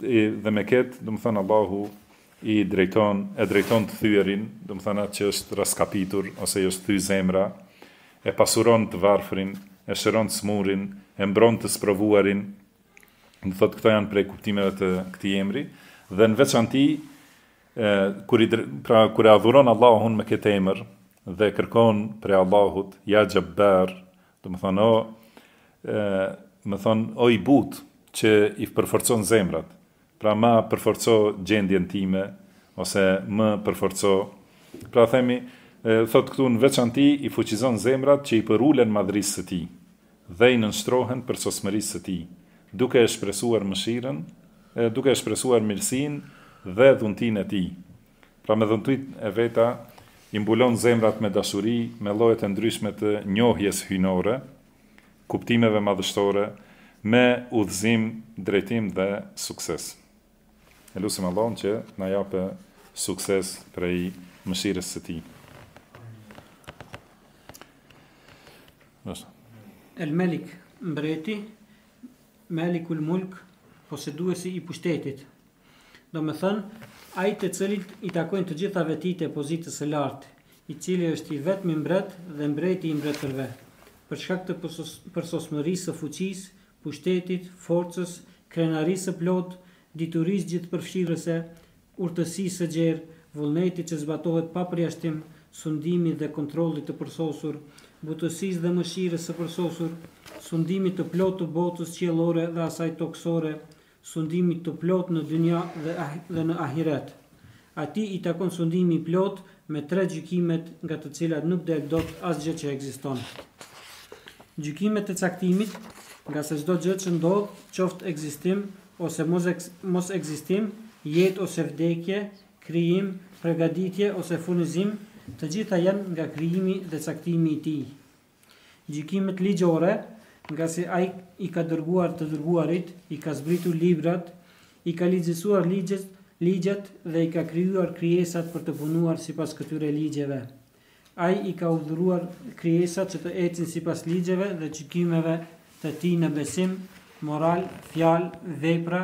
dhe me ketë, dhe më thonë Allahu, i drejton e drejton të thyerin, do të thonë atë që është raskapitur ose është thy zemra, e pasuron të varfrin, e shëron të smurin, e mbron të sprovuarin, në thot këto janë prej kuptimeve të këti emri, dhe në veçan ti, pra kure adhuron Allahun me këtë emër, dhe kërkon pre Allahut, ja gjëbber, dhe më thonë, o, më thonë, o i but, që i përforcon zemrat, pra ma përforco gjendjen time, ose më përforco, pra themi, thot këtu në veçan ti, i fuqizon zemrat që i përullen madrisë të ti, dhe i nënshtrohen për sosmërisë së tij, duke e shprehur mëshirën, duke e shprehur mirësinë dhe dhuntin e tij. Pra me dhuntit e veta i mbulon zemrat me dashuri, me llojet e ndryshme të njohjes hyjnore, kuptimeve madhështore, me udhëzim, drejtim dhe sukses. E lusim Allahun që na japë sukses prej mëshirës së tij. Nëse El Melik mbreti, ul Mulk, poseduesi i pushtetit. Do me thënë, ajtë të cëllit i takojnë të gjitha vetit e pozitës e lartë, i cili është i vetëmi mbret dhe mbreti i mbret për shkak të përsos më e fuqis, pushtetit, forcës, krenarisë e plot, diturisë gjithë përfshirëse, urtësisë e gjerë, vullnetit që zbatohet pa përjashtim, sundimi dhe kontrolit të përsosur, butësis dhe mëshirës së përsosur, sundimit të plot të botës qjelore dhe asaj toksore, sundimit të plot në dynja dhe, ah dhe në ahiret. A ti i takon sundimi plot me tre gjykimet nga të cilat nuk dhe do të asgjë që egziston. Gjykimet të caktimit nga se zdo gjë që ndodhë qoftë egzistim ose mos, mos eksistim, jetë ose vdekje, krijim, pregaditje ose funizim, të gjitha janë nga krijimi dhe caktimi i tij. Gjykimet ligjore, nga se ai i ka dërguar të dërguarit, i ka zbritur librat, i ka legjësuar ligjet, ligjet dhe i ka krijuar krijesat për të punuar sipas këtyre ligjeve. Ai i ka udhëruar krijesat që të ecin sipas ligjeve dhe gjykimeve të tij në besim, moral, fjalë, vepra,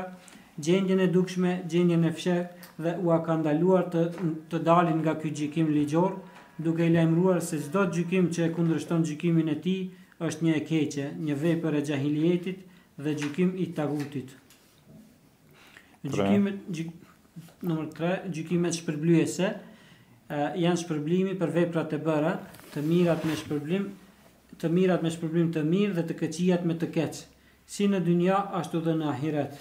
gjendjen e dukshme, gjendjen e fshehtë dhe u a ka ndaluar të, të dalin nga ky gjykim ligjor, duke i lajmëruar se çdo gjykim që e kundërshton gjykimin e tij është një e keqe, një vepër e xahilietit dhe gjykim i tagutit. Gjikimet gjyk, numër 3, gjykimet shpërblyese e, janë shpërblimi për veprat e bëra, të mirat me shpërblim, të mirat me shpërblim të mirë dhe të këqijat me të keq. Si në dynja ashtu dhe në ahiret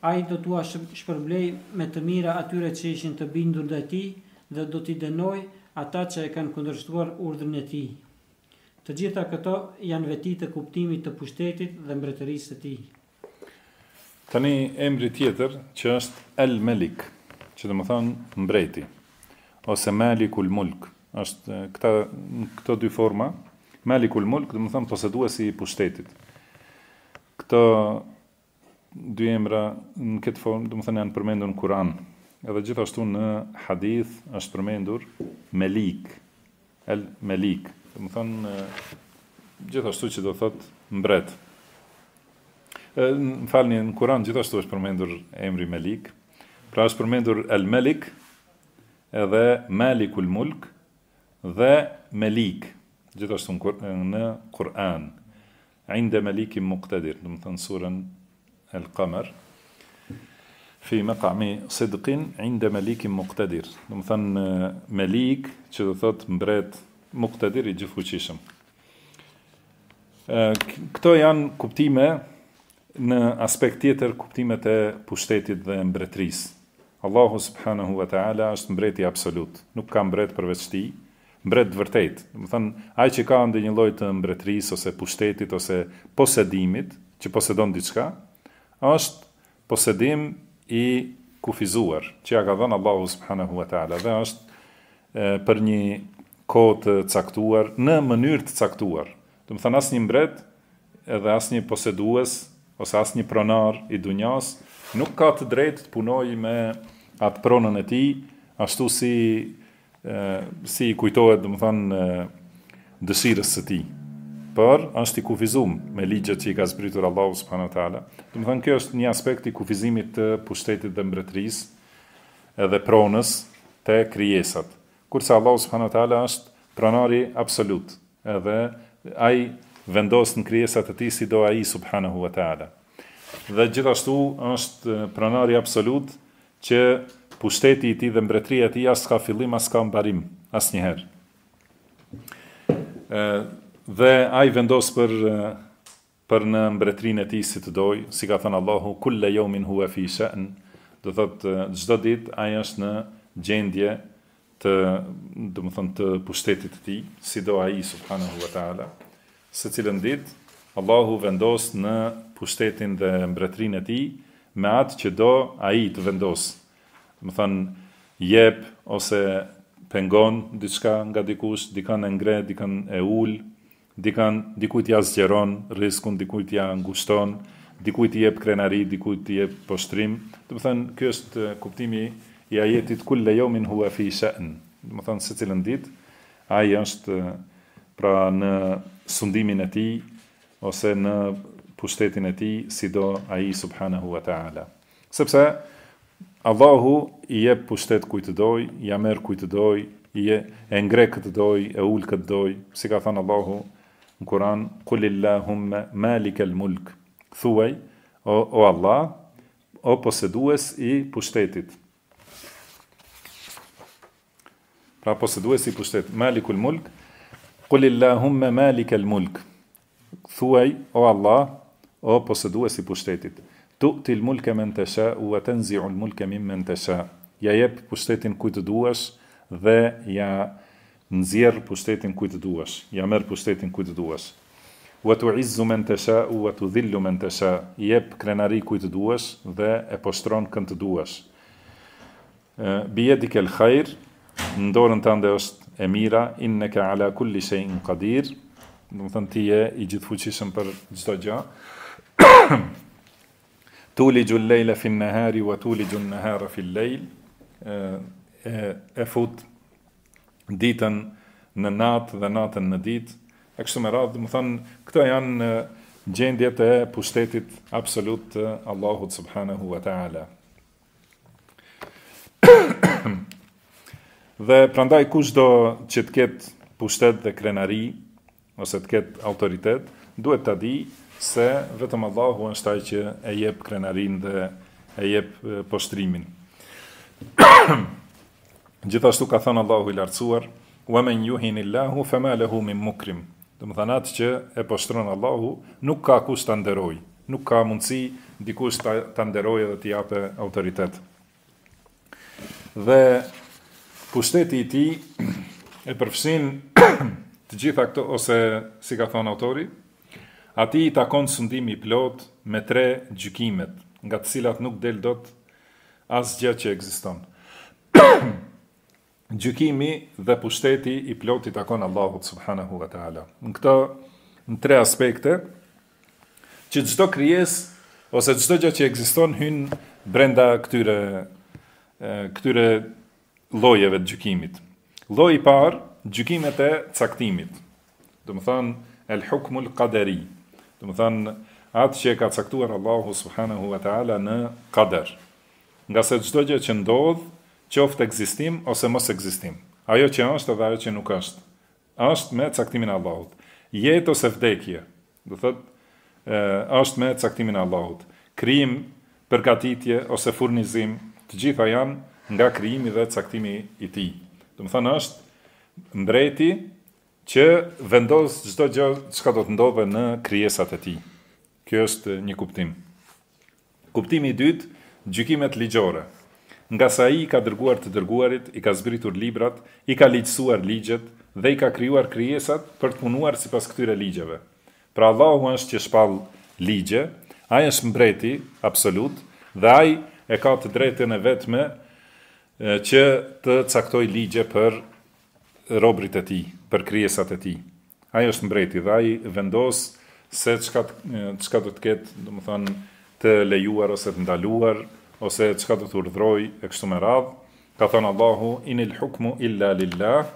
a i do t'ua shpërblej me të mira atyre që ishin të bindur dhe ti dhe do t'i denoj ata që e kanë këndërshtuar urdhën e ti. Të gjitha këto janë veti të kuptimit të pushtetit dhe mbretërisë të ti. Tani emri tjetër që është El Melik, që të më thonë mbreti, ose Melikul Mulk, është këta, këto dy forma, Melikul Mulk, të më thonë poseduesi i pushtetit. Këto dy emra në këtë formë, dhe më thënë janë përmendur në Kur'an. Edhe gjithashtu në hadith është përmendur Melik. El Melik. Dhe më thënë gjithashtu që do thëtë mbret. Në falni në Kur'an gjithashtu është përmendur emri Melik. Pra është përmendur El Melik edhe malikul Mulk dhe Melik. Gjithashtu në Kur'an. Ainda Melikim Muktedir. Dhe më thënë surën el-Qamar fi maqami sidqin inda malikin muqtadir. Do të thon Malik, që do thot mbret Muqtadir i gjithfuqishëm. Këto janë kuptime në aspekt tjetër kuptimet e pushtetit dhe mbretërisë. Allahu subhanahu wa ta'ala është mbreti absolut. Nuk ka mbret përveç ti, mbret vërtet. Dhe më thënë, ai që ka ndë një lojtë mbretërisë ose pushtetit, ose posedimit, që posedon diçka, është posedim i kufizuar, që ja ka dhënë Allahu subhanahu wa ta'ala, dhe është e, për një kohë të caktuar, në mënyrë të caktuar. Të më thënë, asë një mbret, edhe asë një posedues, ose asë një pronar i dunjas, nuk ka të drejt të punoj me atë pronën e ti, ashtu si, e, si kujtohet, të më thënë, dëshirës së ti për është i kufizum me ligjet që i ka zbritur Allahu subhanahu wa taala. Do të thonë kjo është një aspekt i kufizimit të pushtetit dhe mbretërisë edhe pronës të krijesat. Kurse Allahu subhanahu wa taala është pronari absolut, edhe ai vendos në krijesat e tij si do ai subhanahu wa taala. Dhe gjithashtu është pronari absolut që pushteti i tij dhe mbretëria e tij as ka fillim as ka mbarim asnjëherë dhe ai vendos për për në mbretrinë e tij si të doj, si ka thënë Allahu kullu yawmin huwa fi sha'n, do thot çdo ditë ai është në gjendje të, do më them të pushtetit të tij, si do ai subhanahu wa ta'ala, se cilën ditë Allahu vendos në pushtetin dhe mbretrinë e tij me atë që do ai të vendos. Do më them jep ose pengon diçka nga dikush, dikan e ngre, dikan e ul, dikan dikujt ja zgjeron riskun, dikujt ja ngushton, dikujt i jep krenari, dikujt i jep poshtrim. Do të thënë ky është kuptimi i ajetit kullu yawmin huwa fi sha'n. Do të thënë secilën ditë ai është pra në sundimin e tij ose në pushtetin e tij sido ai subhanahu wa ta'ala. Sepse Allahu i jep pushtet kujt doj, ja merr kujt doj, i e ngre doj, e ul kët doj, si ka thënë Allahu në Kur'an, Kullillahumme, Malik el Mulk, thuaj, o, o Allah, o posedues i pushtetit. Pra posedues i pushtetit, Malik el Mulk, Kullillahumme, Malik el Mulk, thuaj, o Allah, o posedues i pushtetit. Tu t'il mulke men të sha, u atënzi ul mulke min men të sha. Ja jep pushtetin kujtë duash dhe ja nxjerr pushtetin kujt dësh, ja merr pushtetin kujt dësh. të tu'izzu man tasha'u wa tudhillu man tasha'. Jep krenari kujt dësh dhe e poshtron kën të dësh. Biyadik al-khair, në dorën tënde është e mira, innaka ala kulli shay'in qadir. Do më thënë ti je i fuqishëm për çdo gjë. Tuliju al-layla fi an-nahari wa tuliju an-nahara fi al-layl. E, e fut ditën në natë dhe natën në ditë. E kështu me radhë, më thënë, këto janë në gjendjet e pushtetit absolut të Allahut Subhanahu wa Ta'ala. dhe prandaj kush do që të ketë pushtet dhe krenari, ose të ketë autoritet, duhet të di se vetëm Allahu është taj që e jep krenarin dhe e jep poshtrimin. Gjithashtu ka thënë Allahu i lartësuar, "Wa man yuhini Allahu fama lahu min mukrim." Do të thonë atë që e poshtron Allahu, nuk ka kush ta nderoj, nuk ka mundësi dikush ta, ta nderojë dhe t'i japë autoritet. Dhe pushteti i tij e përfshin të gjitha këto ose si ka thënë autori, atij i takon sundimi i plot me tre gjykimet, nga të cilat nuk del dot asgjë që ekziston. gjykimi dhe pushteti i plotit akon Allahut subhanahu wa taala. Në këto në tre aspekte që çdo krijes ose çdo gjë që ekziston hyn brenda këtyre këtyre llojeve të gjykimit. Lloji i parë, gjykimet e caktimit. Do të thonë el hukmul qadari. Do të thonë atë që e ka caktuar Allahu subhanahu wa taala në qadar. Nga se çdo gjë që ndodh, qoftë ekzistim ose mos ekzistim. Ajo që është dhe ajo që nuk është. është me caktimin Allahut. Jetë ose vdekje. Do thot, është me caktimin Allahut. Krijim, përgatitje ose furnizim, të gjitha janë nga krimi dhe caktimi i ti. Do më thënë është mbreti që vendosë çdo gjë që do të ndodhe në kryesat e ti. Kjo është një kuptim. Kuptimi i dytë, gjykimet ligjore nga sa i ka dërguar të dërguarit, i ka zbritur librat, i ka liqësuar ligjet, dhe i ka kryuar kryesat për të punuar si pas këtyre ligjeve. Pra Allahu është që shpal ligje, a është mbreti, absolut, dhe a e ka të drejtën e vetme që të caktoj ligje për robrit e ti, për kryesat e ti. A është mbreti dhe a vendosë se çka çka do të ketë, domethënë, të lejuar ose të ndaluar, ose çka do të urdhroj e kështu me radh, ka thënë Allahu inil hukmu illa lillah,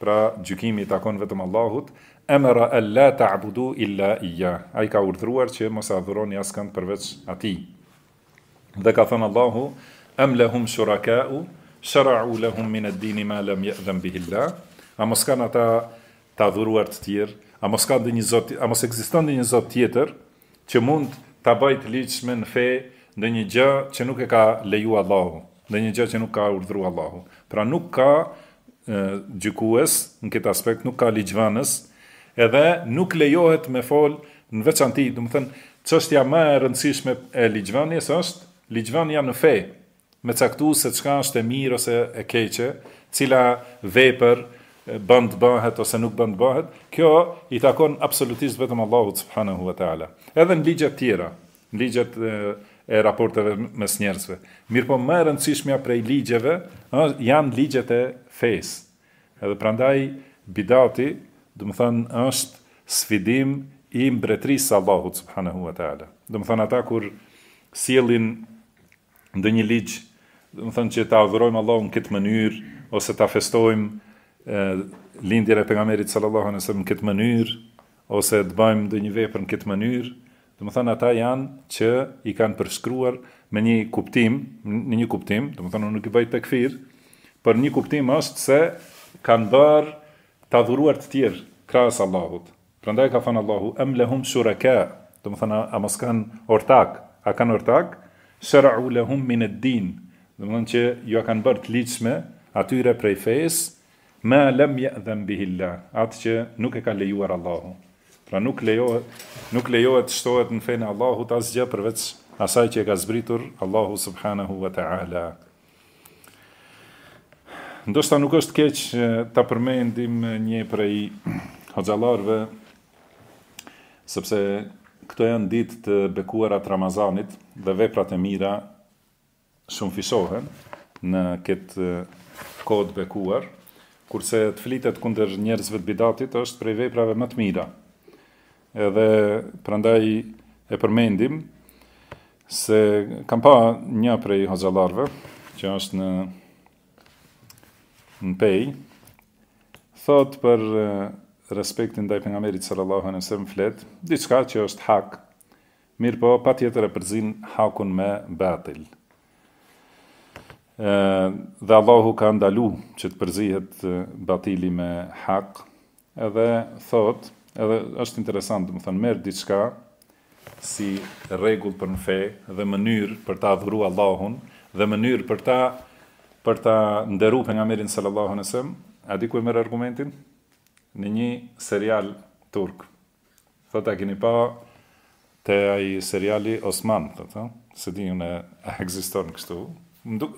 pra gjykimi i takon vetëm Allahut, amara alla ta'budu illa iya. Ai ka urdhëruar që mos adhuroni askënd përveç Atij. Dhe ka thënë Allahu am lahum shuraka'u, shara'u lahum min ad-din ma lam ya'zam bihi Allah. A mos kanë ata të adhuruar të tjerë? A mos ka ndonjë zot, a mos ekziston ndonjë zot tjetër që mund ta bëjë të liçme në fe ndë një gjë që nuk e ka leju Allahu, ndë një gjë që nuk ka urdhru Allahu. Pra nuk ka e, gjykues në këtë aspekt, nuk ka ligjvanës, edhe nuk lejohet me fol në veçanti, du më thënë, që është ja ma e rëndësishme e ligjvanjes është, ligjvanja në fej, me caktu se qka është e mirë ose e keqe, cila vepër, bënd bëhet ose nuk bënd bëhet, kjo i takon absolutisht vetëm Allahu subhanahu wa ta'ala. Edhe në ligjet tjera, në ligjet e raporteve me njerëzve. Mirë po më e rëndësishmja prej ligjeve, janë ligjet e fesë. Edhe prandaj bidati, do të thonë, është sfidim i mbretërisë Allahut subhanahu wa taala. Do të thonë ata kur sjellin ndonjë ligj, do të thonë që ta adhurojmë Allahun këtë mënyrë ose ta festojmë ë lindjen e pejgamberit sallallahu alaihi wasallam këtë mënyrë ose të bëjmë ndonjë vepër në këtë mënyrë, dhe më thënë ata janë që i kanë përshkruar me një kuptim, në një kuptim, dhe më thënë nuk i bëjt të këfir, për një kuptim është se kanë bërë të adhuruar të tjerë, krasë Allahut. Pra ka thënë Allahu, em lehum shureka, dhe më thënë a mos kanë ortak, a kanë ortak, shëra u lehum min e din, dhe më thënë që ju a kanë bërë të liqme, atyre prej fejës, me alem jë dhe mbihilla, atë që nuk e ka lejuar Allahu. Pra nuk lejohet, nuk lejohet të shtohet në fenë Allahut asgjë përveç asaj që e ka zbritur Allahu subhanahu wa ta'ala. Ndoshta nuk është keq ta përmendim një prej hoxalarve, sepse këto janë ditë të bekuara të Ramazanit dhe veprat e mira shumë fishohen në këtë kohë të bekuar, kurse të flitet kundër njerëzve të bidatit është prej veprave më të mira edhe prandaj e përmendim se kam pa një prej hozalarve që është në në pej thot për eh, respektin dhe i pengamerit sallallahu në se flet diçka që është hak mirë po pa tjetër e përzin hakun me batil e, eh, dhe Allahu ka ndalu që të përzihet eh, batili me hak edhe thot edhe është interesant, më thënë, merë diçka si regull për në fe dhe mënyrë për ta dhuru Allahun dhe mënyrë për ta për ta nderu për nga merin sallallahu nësëm, a di ku e merë argumentin? Në një serial turk. Thëta, kini pa të ai seriali Osman, thotë, se di një në egzistor në kështu.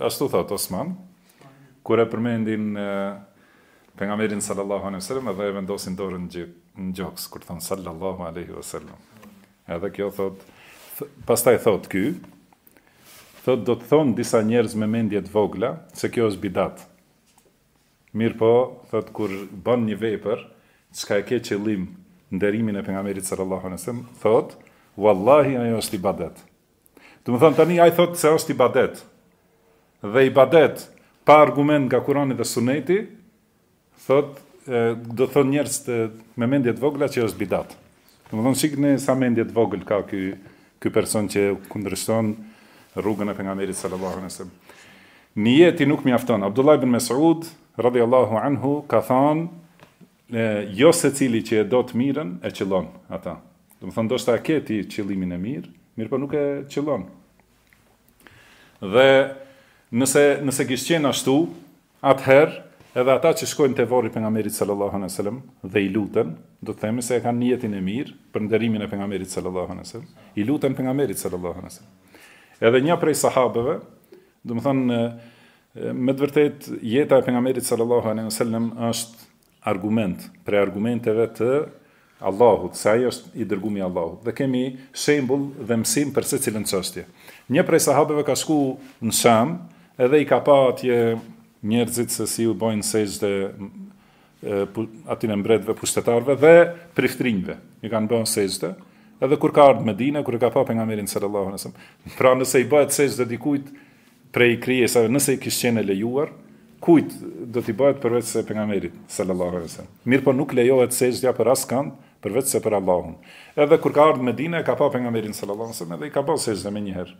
ashtu thot Osman, kure përmendin e, për nga merin sallallahu nësëm, edhe e vendosin dorën gjithë në gjoks, kur thonë sallallahu aleyhi wa sallam. Edhe kjo thot, th pas thot ky, thot do të thonë disa njerëz me mendjet vogla, se kjo është bidat. Mirë po, thot kur ban një vejpër, qka e ke qëllim në derimin e për sallallahu aleyhi wa sallam, thot, Wallahi ajo është i badet. Të më thonë tani ajo thot se është i badet. Dhe i badet, pa argument nga kurani dhe suneti, thot, do të thonë njerëz të me mendje të vogla që është bidat. Domethënë sikur ne sa mendje të vogël ka ky ky person që kundërshton rrugën e pejgamberit sallallahu alaihi wasallam. Niyeti nuk mjafton. Abdullah ibn Mas'ud radhiyallahu anhu ka thënë e jo secili që e do të mirën e qëllon ata. Do të thonë do të qëllimin e mirë, mirë po nuk e qëllon. Dhe nëse nëse kishte qenë ashtu, atëherë Edhe ata që shkojnë te varri pejgamberit sallallahu alejhi dhe dhe i luten, do të themi se e kanë niyetin e mirë për nderimin e pejgamberit sallallahu alejhi dhe sellem. I luten pejgamberit sallallahu alejhi dhe Edhe një prej sahabeve, do të thonë me të vërtetë jeta e pejgamberit sallallahu alejhi dhe është argument për argumenteve të Allahut, se ai është i dërguar i Allahut. Dhe kemi shembull dhe mësim për secilën çështje. Një prej sahabeve ka shkuar në Sham, edhe i ka pa atje njerëzit se si u bojnë sejtë atinë mbretëve pushtetarve dhe priftrinjve, i kanë bojnë sejtë, edhe kur ka me Medina, kur ka pa nga mirin sërë Allahu nësëm. Pra nëse i bëhet sejtë dikujt prej krijesave, nëse i kishë qene lejuar, kujt do t'i bëhet përveç se për nga mirin sërë Allahu nësëm. Mirë po nuk lejohet sejtëja për asë kanë, përveç se për Allahun. Edhe kur ka ardhë Medina, ka pa pejgamberin sallallahu alajhi wasallam edhe i ka bërë sejdë më një herë.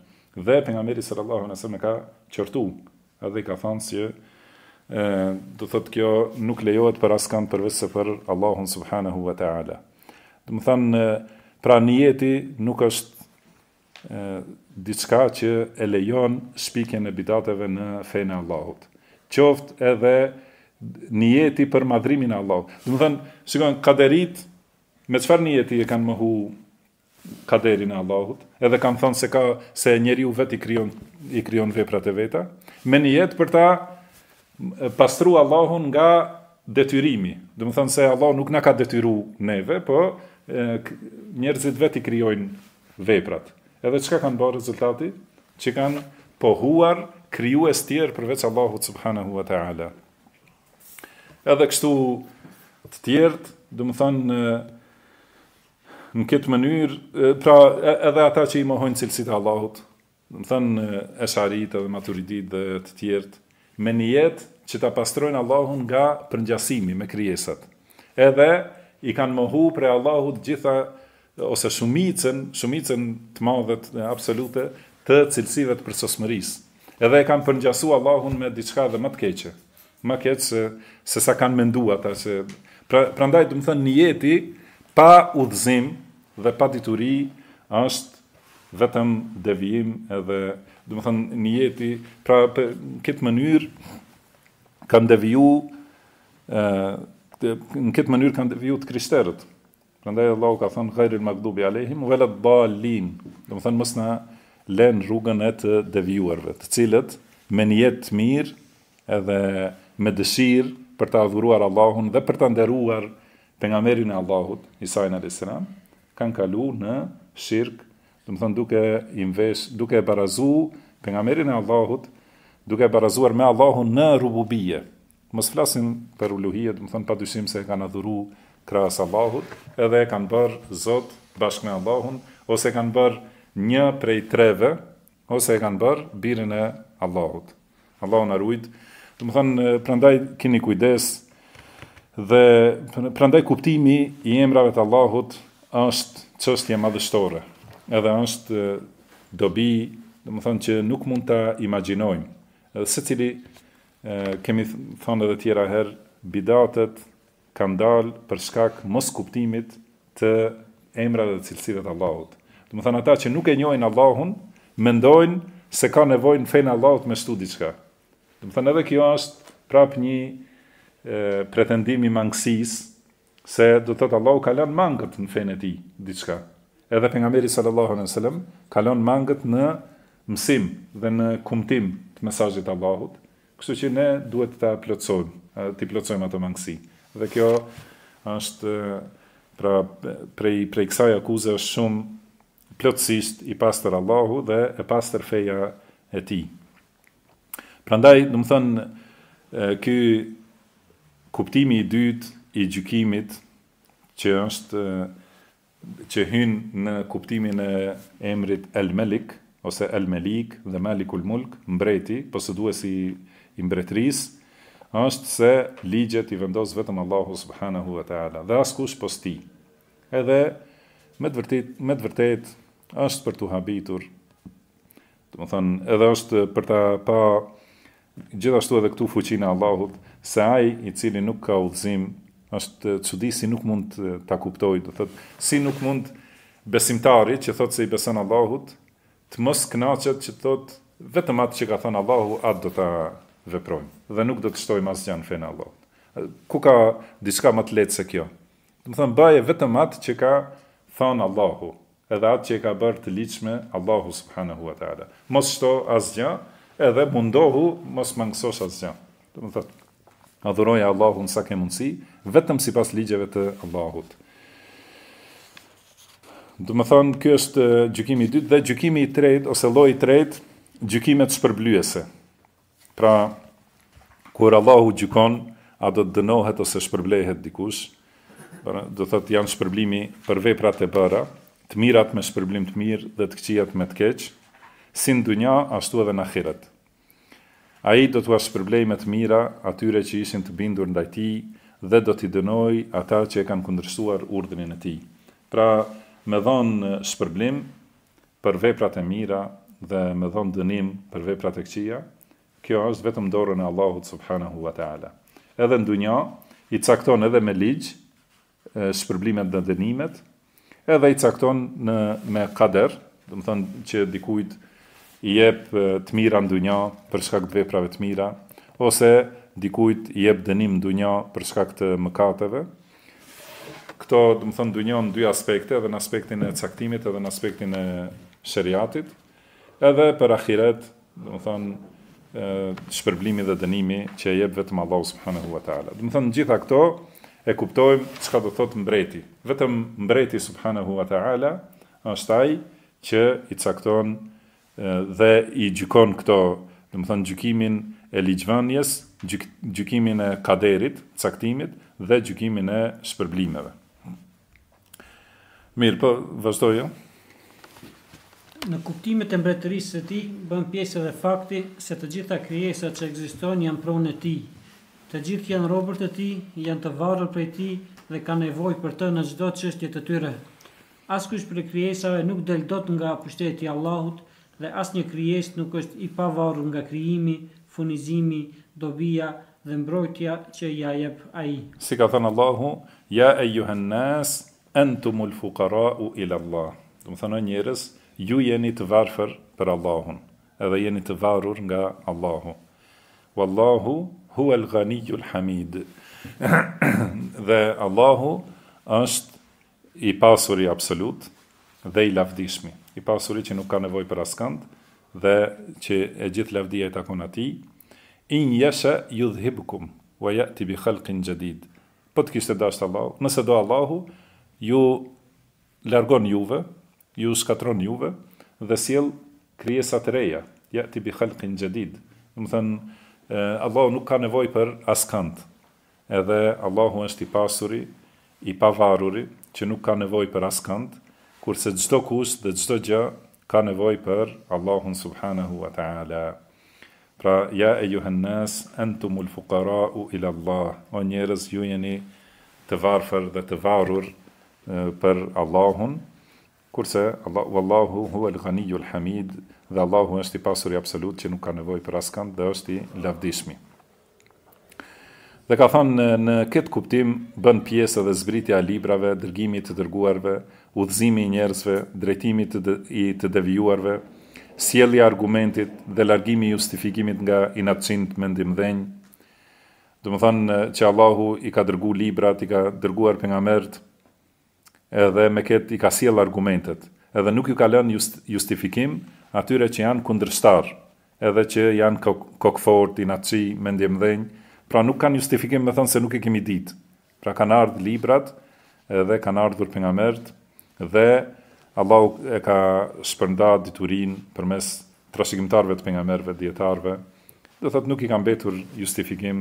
Dhe pejgamberi sallallahu alajhi wasallam ka qortu, edhe i ka thënë se si, do thotë kjo nuk lejohet për askën përveç se për Allahun subhanahu wa taala. Do më thonë pra njeti nuk është diçka që e lejon shpikjen e bidateve në fejnë e Allahut. Qoftë edhe njeti për madhrimin e Allahut. Do më thonë shikojnë kaderit me çfarë njeti e kanë mohu kaderin e Allahut, edhe kanë thënë se ka se njeriu vet i krijon i krijon veprat e veta me njet për ta pastru Allahun nga detyrimi. Dhe thënë se Allah nuk na ka detyru neve, po njerëzit vet i kryojnë veprat. Edhe çka kanë bërë rezultati? Që kanë pohuar krijues e përveç Allahut subhanahu wa ta'ala. Edhe kështu të tjertë, dhe thënë në këtë mënyrë, pra edhe ata që i mohojnë cilësit Allahut, dhe thënë esharit dhe maturidit dhe të tjertë, me një jetë që ta pastrojnë Allahun nga përngjasimi me kryesat. Edhe i kanë mohu për Allahut gjitha, ose shumicën, shumicën të madhët e absolute të cilësive të përsosmëris. Edhe i kanë përngjasu Allahun me diçka dhe më të keqe. Më keqë se, se sa kanë mendua ta që... Pra, pra ndaj të më thënë një jeti pa udhëzim dhe pa dituri është vetëm devijim edhe dhe më thënë një pra për këtë mënyrë kanë deviju, në këtë mënyrë kanë deviju të krishterët. Prandaj Allah ka thënë, gajri lë magdubi alehim, velat balin, dhe më thënë mësna len rrugën e të devijuarve, të cilët me një jetë mirë edhe me dëshirë për të adhuruar Allahun dhe për të nderuar për nga e Allahut, Isajnë a.s. kanë kalu në shirk, Do të thon duke invest duke barazuar pejgamberin e Allahut duke e barazuar me Allahun në rububie. Mos flasin për uluhie, do të thon padyshim se kanë adhuru krahas Allahut, edhe e kanë bërë Zot bashkë me Allahun ose e kanë bërë një prej treve ose e kanë bërë birin e Allahut. Allahu na ruajt. Do të thon prandaj keni kujdes dhe prandaj kuptimi i emrave të Allahut është çështje madhështore edhe është dobi, dhe më thonë që nuk mund të imaginojmë. Edhe se cili, e, kemi thonë edhe tjera herë, bidatët kanë dalë për shkak mos kuptimit të emra dhe cilësive të Allahut. Dhe më thonë ata që nuk e njojnë Allahun, mendojnë se ka nevojnë fejnë Allahut me shtu diqka. Dhe më thonë edhe kjo është prap një e, pretendimi mangësisë, Se do të të Allahu kalan mangët në fejnë e ti, diçka edhe pejgamberi sallallahu alaihi wasallam kalon mangët në mësim dhe në kumtim të mesajit të Allahut, kështu që ne duhet ta plotësojmë, ti plotësojmë ato mangësi. Dhe kjo është pra prej prej kësaj akuzë është shumë plotësisht i pastër Allahu dhe e pastër feja e tij. Prandaj, do të thënë, ky kuptimi i dytë i gjykimit që është që hyn në kuptimin e emrit El Malik ose El Malik dhe Malikul Mulk, mbreti, posëduesi i mbretërisë është se ligjet i vendos vetëm Allahu subhanahu wa taala dhe askush posti. Edhe me të vërtet me të vërtet është për tu habitur. Do të thonë edhe është për ta pa gjithashtu edhe këtu fuqinë e Allahut, se ai i cili nuk ka udhëzim është çuditë si nuk mund ta kuptoj, do thotë si nuk mund besimtari që thotë se i beson Allahut të mos kënaqet që thotë vetëm atë që ka thënë Allahu atë do ta veprojmë dhe nuk do të shtojmë asgjë në fenë Allahut. Ku ka diçka më të lehtë se kjo? Do të thonë baje vetëm atë që ka thënë Allahu, edhe atë që e ka bërë të ligjshme Allahu subhanahu wa taala. Mos shto asgjë, edhe mundohu mos mangësosh asgjë. Do të adhuroja Allahun sa ke mundësi, vetëm si pas ligjeve të Allahut. Dë më thonë, kjo është gjukimi i dytë, dhe gjukimi i tretë, ose loj i tretë, gjukimet shpërblyese. Pra, kur Allahu gjukon, a do të dënohet ose shpërblehet dikush, pra, do të të janë shpërblimi për veprat e bëra, të mirat me shpërblim të mirë dhe të këqijat me të keqë, sin dunya ashtu edhe në xhirat A i do të ashtë të mira atyre që ishin të bindur ndaj ti dhe do t'i dënoj ata që e kanë kundrësuar urdhinin e ti. Pra, me dhonë shpërblim për veprat e mira dhe me dhonë dënim për veprat e këqia, kjo është vetëm dorën e Allahut subhanahu wa ta'ala. Edhe në dunja, i cakton edhe me ligjë, shpërblimet dhe dënimet, edhe i cakton në, me kader, dhe më thonë që dikujtë i jep të mira në dunja për shkak të veprave të mira, ose dikujt i jep dënim në dunja për shkak të mëkateve. këto do të thonë, dunja në dy aspekte, edhe në aspektin e caktimit edhe në aspektin e shariatit, edhe për ahiret, do të thonë, shpërblimi dhe dënimi që i jep vetëm Allahu subhanahu wa taala. Do të thonë, gjitha këto e kuptojmë çka do thotë mbreti. Vetëm mbreti subhanahu wa taala është ajë që i cakton dhe i gjykon këto, dhe më gjykimin e ligjvanjes, gjyk, gjykimin e kaderit, caktimit, dhe gjykimin e shpërblimeve. Mirë, po, vazhdojë. Jo? Në kuptimet e mbretërisë të ti, bën pjesë dhe fakti se të gjitha kriesa që egzistojnë janë pronë e ti. Të gjithë janë robër të ti, janë të varër për ti dhe ka nevoj për të në gjithë do të qështje të tyre. Askush për kriesave nuk deldot nga pështeti Allahut, dhe asë një kryesht nuk është i pavarur nga kryimi, funizimi, dobija dhe mbrojtja që ja jep ai. Si ka thënë Allahu, ja e juhën nësë, entumul fukara u ila Allah. Të më thënë ju jeni të varfër për Allahun, edhe jeni të varur nga Allahu. Wallahu hu al-ghaniju hamid Dhe Allahu është i pasur i absolut dhe i lafdishmi i pasurit që nuk ka nevoj për askant, dhe që e gjithë lavdia i takon ati, in jeshe ju hibkum, wa ja ti bi khalqin gjedid. Po të kishtë dashtë Allahu, nëse do Allahu, ju largon juve, ju shkatron juve, dhe siel kryesat reja, ja ti bi khalqin gjedid. Në më thënë, Allahu nuk ka nevoj për askant, edhe Allahu është i pasuri, i pavaruri, që nuk ka nevoj për askantë, kurse gjdo kush dhe gjdo gjë ka nevoj për Allahun Subhanahu wa Ta'ala. Pra, ja e juhennes, entu mul fukara u ila Allah, o njerës ju jeni të varfër dhe të varur për Allahun, kurse, Allah, Wallahu hu el ghani hamid, dhe Allahu është i pasur i absolut që nuk ka nevoj për askan dhe është i lavdishmi. Dhe ka thënë në, në këtë kuptim bën pjesë edhe zbritja e librave, dërgimi të dërguarve, udhëzimi i njerëzve, drejtimi të dë, i të devijuarve, sjellja e argumentit dhe largimi i justifikimit nga inatçinit mendimdhënj. Do të thonë që Allahu i ka dërguar libra, i ka dërguar pejgamberët, edhe me këtë i ka sjell argumentet, edhe nuk ju ka lënë just, justifikim atyre që janë kundërshtar, edhe që janë kokfort, inatçi, mendimdhënj. Pra nuk kanë justifikim me thënë se nuk e kemi ditë, Pra kanë ardhë librat, dhe kanë ardhur dhur për nga dhe Allah e ka shpërnda diturin për mes të për nga Do Dhe thotë nuk i kanë betur justifikim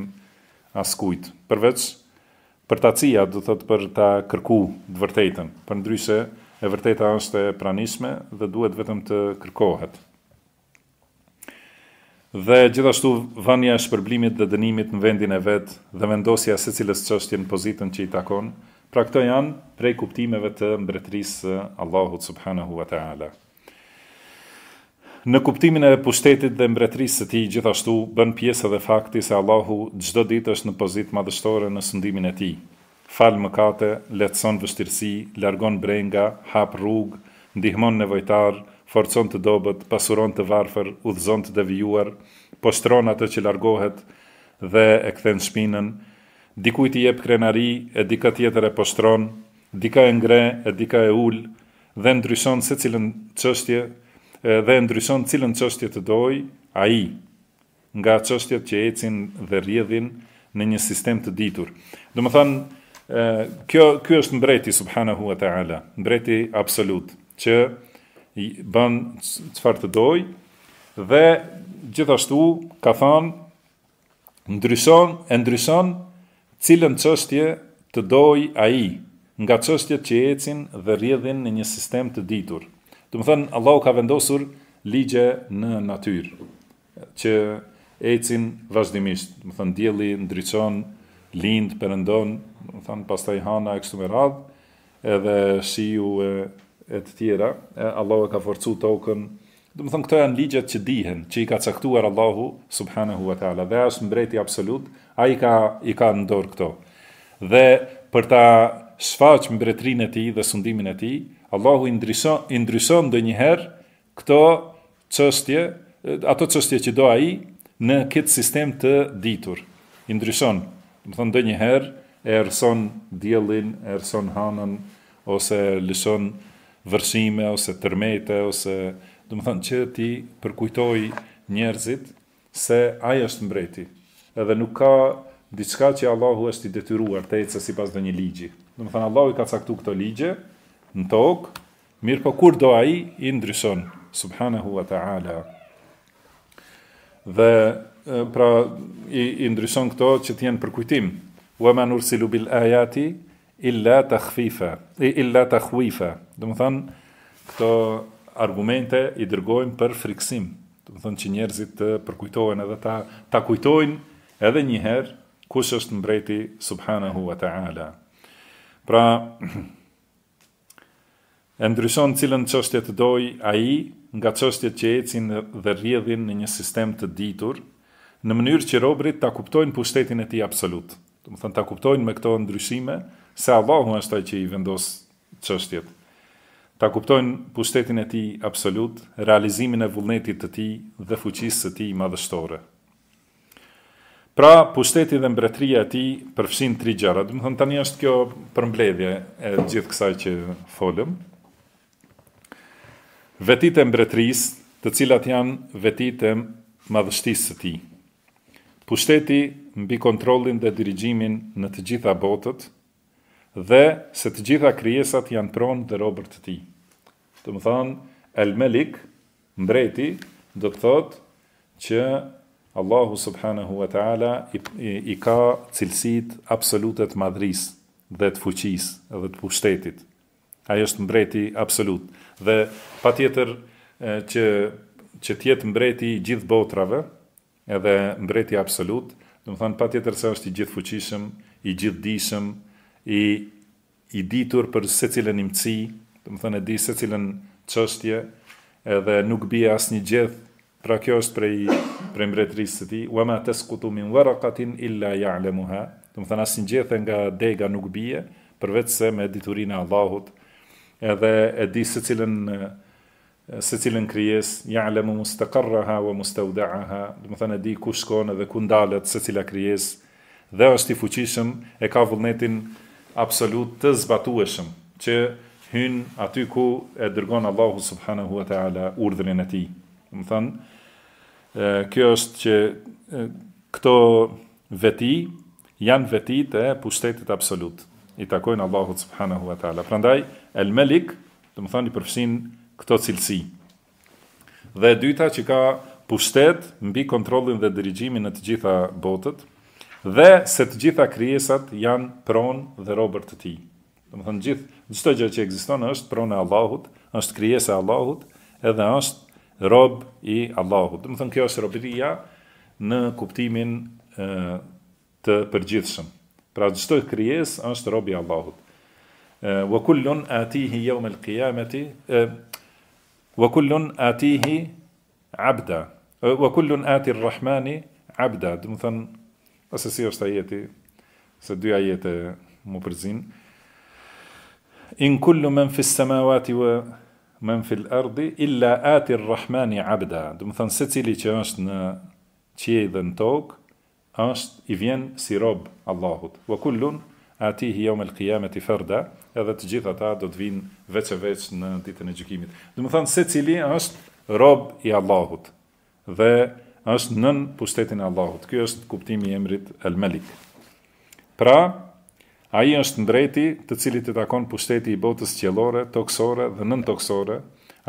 as kujt. Përveç, për të cia, dhe thotë për të kërku të vërtetën, Për e vërteta është e pranisme dhe duhet vetëm të kërkohet dhe gjithashtu vënia e shpërblimit dhe dënimit në vendin e vet dhe vendosja se cilës çështje në pozitën që i takon. Pra këto janë prej kuptimeve të mbretërisë Allahut subhanahu wa taala. Në kuptimin e pushtetit dhe mbretërisë së tij gjithashtu bën pjesë edhe fakti se Allahu çdo ditë është në pozitë madhështore në sundimin e tij. Fal mëkate, lehtëson vështirësi, largon brenga, hap rrugë, ndihmon nevojtar, forcon të dobët, pasuron të varfër, udhëzon të devijuar, postron atë që largohet dhe e këthen shpinën, dikuj i jep krenari, e dika tjetër e postron, dika e ngre, e dika e ul, dhe ndryshon se cilën qështje, dhe ndryshon cilën qështje të doj, a i, nga qështje që ecin dhe rjedhin në një sistem të ditur. Dhe më thanë, kjo, kjo është mbreti, subhanahu wa ta'ala, mbreti absolut, që ban çfarë të doj dhe gjithashtu ka thënë ndryson e ndryshon cilën çështje të doj ai nga çështjet që ecin dhe rrjedhin në një sistem të ditur. Do të thënë Allahu ka vendosur ligje në natyrë që ecin vazhdimisht, do të thënë dielli ndryshon, lind, perëndon, do të thënë pastaj hana e kështu me edhe shiu e e të tjera, Allahu e ka forcu tokën. Do të thëmë këto janë ligjet që dihen, që i ka caktuar Allahu subhanahu wa taala. Dhe është mbreti absolut, ai ka i ka në dorë këto. Dhe për ta shfaq mbretrinë e tij dhe sundimin e tij, Allahu i ndryson i ndryson ndonjëherë këto çështje, ato çështje që do ai në këtë sistem të ditur. I ndryson, do të thonë ndonjëherë e rëson diellin, e rëson hanën ose lëson vërshime ose tërmete ose do të thonë që ti përkujtoj njerëzit se ai është mbreti. Edhe nuk ka diçka që Allahu është i detyruar të ecë sipas ndonjë ligji. Do të thonë Allahu i ka caktuar këto ligje në tokë, mirë po kur do ai i ndryshon subhanahu wa ta'ala. Dhe pra i, i ndryshon këto që të përkujtim. për Wa ma nursilu bil ayati illa të khfifa, illa të khuifa. të më thënë, këto argumente i dërgojnë për friksim. Dhe më thënë që njerëzit të përkujtojnë edhe ta, ta kujtojnë edhe njëherë kush është mbreti subhanahu wa ta'ala. Pra, e ndryshon cilën qështje të doj a i nga qështje që ecin dhe rjedhin në një sistem të ditur, në mënyrë që robrit ta kuptojnë pushtetin e ti absolut. Dhe më thënë, ta kuptojnë me këto ndryshime, se Allahu është ai që i vendos çështjet. Ta kuptojnë pushtetin e tij absolut, realizimin e vullnetit të tij dhe fuqisë së tij madhështore. Pra, pushteti dhe mbretëria e tij përfshin tri gjëra. Do të thon tani është kjo përmbledhje e gjithë kësaj që folëm. Vetitë e mbretërisë, të cilat janë vetitë e madhështisë së tij. Pushteti mbi kontrollin dhe dirigjimin në të gjitha botët, dhe se të gjitha krijesat janë pronë të robër të tij. Të më thonë El Malik, mbreti, do të thotë që Allahu subhanahu wa taala i, i, i ka cilësitë absolute të madhrisë dhe të fuqisë dhe të pushtetit. Ai është mbreti absolut dhe patjetër që që të mbreti i gjithë botrave, edhe mbreti absolut, do të thonë patjetër se është i gjithfuqishëm, i gjithdijshëm i, i ditur për se cilën imci, të më thënë e di se cilën qështje, edhe nuk bia asë një gjithë, pra kjo është prej, prej mbretërisë të ti, u ama të min vërakatin illa ja'lemuha, të më thënë asë një gjithë nga dega nuk bia, përvecë se me diturin e Allahut, edhe e di se cilën se cilën krijes, wa mustaudaaha, dhe më thënë e di ku shkon edhe ku ndalët se cila krijes, dhe është i fuqishëm, e ka vullnetin absolut të zbatueshëm që hynë aty ku e dërgon Allahu subhanahu wa ta'ala urdhrin e ti. Më thënë, kjo është që këto veti janë veti të pushtetit absolut, i takojnë Allahu subhanahu wa ta'ala. Prandaj, el melik, të më thënë, i përfshin këto cilësi. Dhe dyta që ka pushtet mbi kontrolin dhe drejtimin në të gjitha botët, dhe se të gjitha krijesat janë pronë dhe robër të tij. Domethënë gjithë çdo gjë që ekziston është pronë e Allahut, është krijesa e Allahut, edhe është rob i Allahut. Domethënë kjo është robëria në kuptimin e, të përgjithshëm. Pra çdo krijesë është rob i Allahut. wa kullun atīhi yawm al-qiyamati wa kullun atīhi 'abda. wa kullun atī ar-rahmani 'abda. Domethënë ose si është ajeti se dy ajete më përzin in kullu men fis samawati wa men fil ardi illa ati rrahmani abda du më thënë se cili që është në qiej dhe në tok është i vjen si rob Allahut wa kullun ati hi jom el i ferda edhe të gjitha ta do të vinë veç e veç në ditën e gjykimit. du më thënë se cili është rob i Allahut dhe është nën pushtetin e Allahut. Ky është kuptimi i emrit El-Malik. Pra, ai është ndrejti të cili i takon pushteti i botës qiellore, toksore dhe nën toksore,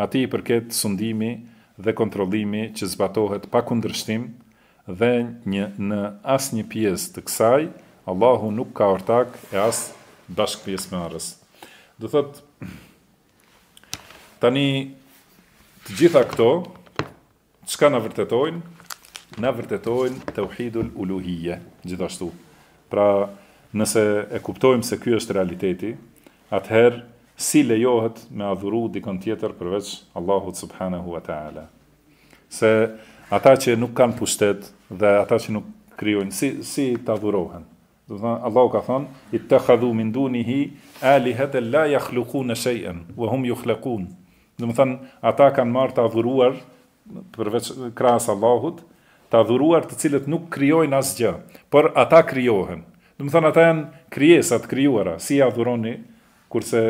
aty i përket sundimi dhe kontrollimi që zbatohet pa kundërshtim dhe një në asnjë pjesë të kësaj Allahu nuk ka ortak e as bashkëpjes arës. Do thot tani të gjitha këto çka na vërtetojnë na vërtetojnë të uhidul uluhije, gjithashtu. Pra, nëse e kuptojmë se kjo është realiteti, atëherë, si lejohet me adhuru dikon tjetër përveç Allahut subhanahu wa ta'ala. Se ata që nuk kanë pushtet dhe ata që nuk krijojnë si, si të adhurohen? Allahu ka thonë, i të khadhu alihata alihet e la jakhluku në wa hum yukhlaqun khlekun. Dhe më thënë, ata kanë marë të adhuruar përveç krasë Allahut, të adhuruar të cilët nuk kryojnë asgjë, por ata krijohen. Do thënë ata janë kryesat të krijuara, si i adhuroni kurse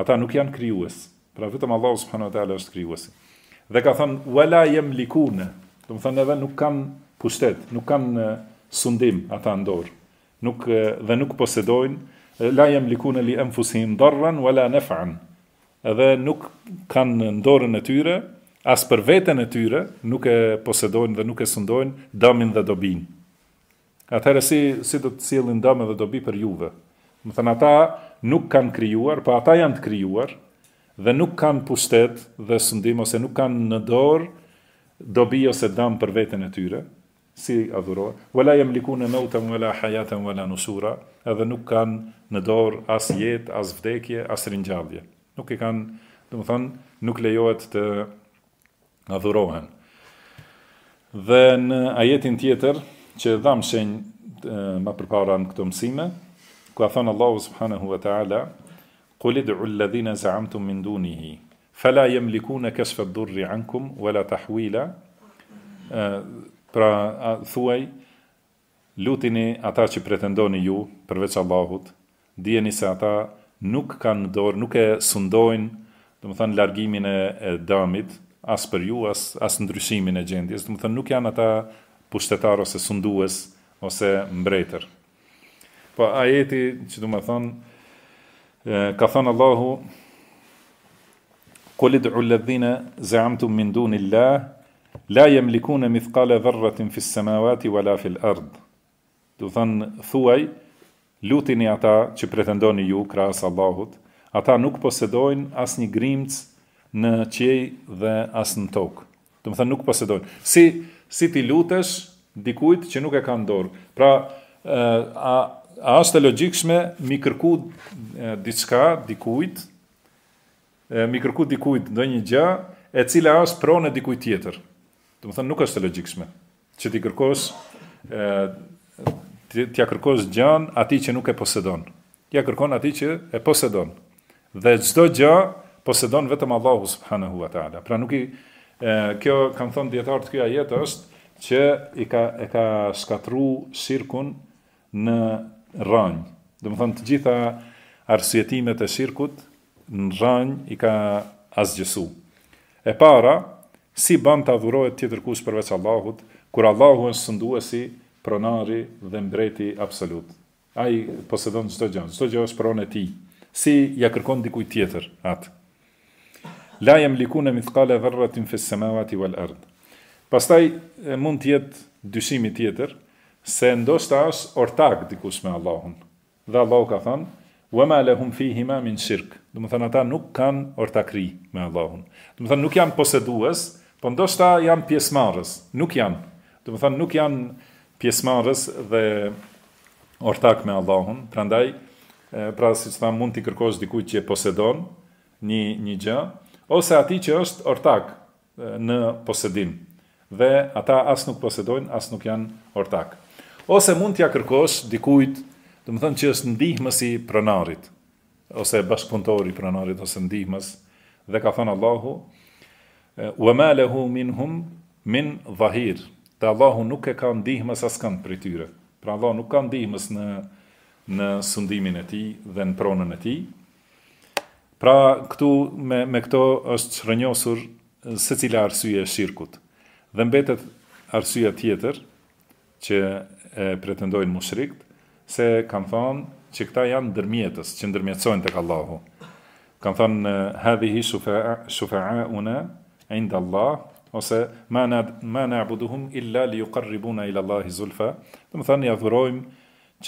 ata nuk janë krijues. Pra vetëm Allahu subhanahu wa taala është krijuesi. Dhe ka thënë wala yamlikun. Do edhe nuk kanë pushtet, nuk kanë sundim ata ndorë, Nuk dhe nuk posedojnë la yamlikun li anfusihim darran wala naf'an. Edhe nuk kanë ndorën e tyre, as për veten e tyre nuk e posedojnë dhe nuk e sundojnë dëmin dhe dobin. Atëherë si, si do të cilin dëmin dhe dobi për juve? Më thënë ata nuk kanë kryuar, po ata janë të kryuar, dhe nuk kanë pushtet dhe sundim, ose nuk kanë në dorë dobi ose dëm për vetën e tyre, si a Wala Vëla jem liku në wala vëla hajatëm, vëla nusura, edhe nuk kanë në dorë as jetë, as vdekje, as ringjallje. Nuk i kanë, dhe më thënë, nuk lejohet të adhurohen. dhurohen. Dhe në ajetin tjetër që dham shenj më përpara në këto mësime, ku a thonë Allahu subhanahu wa ta'ala, Qulid ulladhina zaamtum min dunihi, fala yamlikuna kashfa ad-durri ankum wala tahwila. Pra thuaj lutini ata që pretendoni ju përveç Allahut, dijeni se ata nuk kanë dorë, nuk e sundojnë, domethënë largimin e, e damit, as për ju, as, as ndryshimin e gjendjes, dhe më thënë nuk janë ata pushtetar ose sundues ose mbretër. Po ajeti që du më thënë, ka thënë Allahu, Kolid u ledhine amtu mindu një la, la jem likune mithkale dherratin fis semavati wa la fil ardhë. Du thënë, thuaj, lutini ata që pretendoni ju, krasë Allahut, ata nuk posedojnë as një grimcë në qiej dhe as në tokë. Do të thënë nuk posedojnë. Si si ti lutesh dikujt që nuk e ka në dorë. Pra, ë a a është e logjikshme mi kërku diçka dikujt? ë mi kërku dikujt ndonjë gjë e cila është pronë dikujt tjetër. Do të thënë nuk është e logjikshme. që ti kërkosh ë ti ja kërkosh gjën atij që nuk e posedon. Ti ja kërkon atij që e posedon. Dhe çdo gjë po se vetëm Allahu subhanahu wa ta'ala. Pra nuk i, e, kjo kam thonë djetarë kjo ajetë jetë është, që i ka, e ka shkatru shirkun në rënjë. Dëmë thonë të gjitha arsjetimet e shirkut në rënjë i ka asgjësu. E para, si ban të adhurojt tjetër kush përveç Allahut, kur Allahu është sëndu e si pronari dhe mbreti absolut. Ai posedon qdo gjë, qdo gjë është pronë e ti, si ja kërkon dikuj tjetër atë la jem likune mithkale dherratin fes semavati wal ard. Pastaj mund të jetë dyshimi tjetër, se ndoshta është ortak dikush me Allahun. Dhe Allahu ka thënë, وَمَا لَهُمْ فِيهِمَا مِنْ شِرْكِ Dëmë thënë ata nuk kanë ortakri me Allahun. Dëmë thënë nuk janë posedues, po ndoshta janë pjesmarës. Nuk janë. Dëmë thënë nuk janë pjesmarës dhe ortak me Allahun. Pra ndaj, pra si që mund të kërkosh dikuj që e posedon një, një gjë, ose ati që është ortak në posedim, dhe ata asë nuk posedojnë, asë nuk janë ortak. Ose mund t'ja kërkosh dikujt, dhe më thënë që është ndihmës i prënarit, ose bashkëpuntori i prënarit, ose ndihmës, dhe ka thënë Allahu, «Ve me lehu min hum, min dhahir», dhe Allahu nuk e ka ndihmës asë kanë për tyre, pra Allahu nuk ka ndihmës në, në sundimin e ti dhe në pronën e ti, Pra këtu me me këto është shrënjosur secila arsye e shirkut. Dhe mbetet arsye tjetër që e pretendojnë mushrikët se kanë thonë që këta janë ndërmjetës, që ndërmjetësojnë tek Allahu. Kan thonë hadhihi shufa'a shufa'una inda Allah ose ma na ma na'buduhum illa li liqarribuna ila Allah zulfa. Do të thonë ja dhurojmë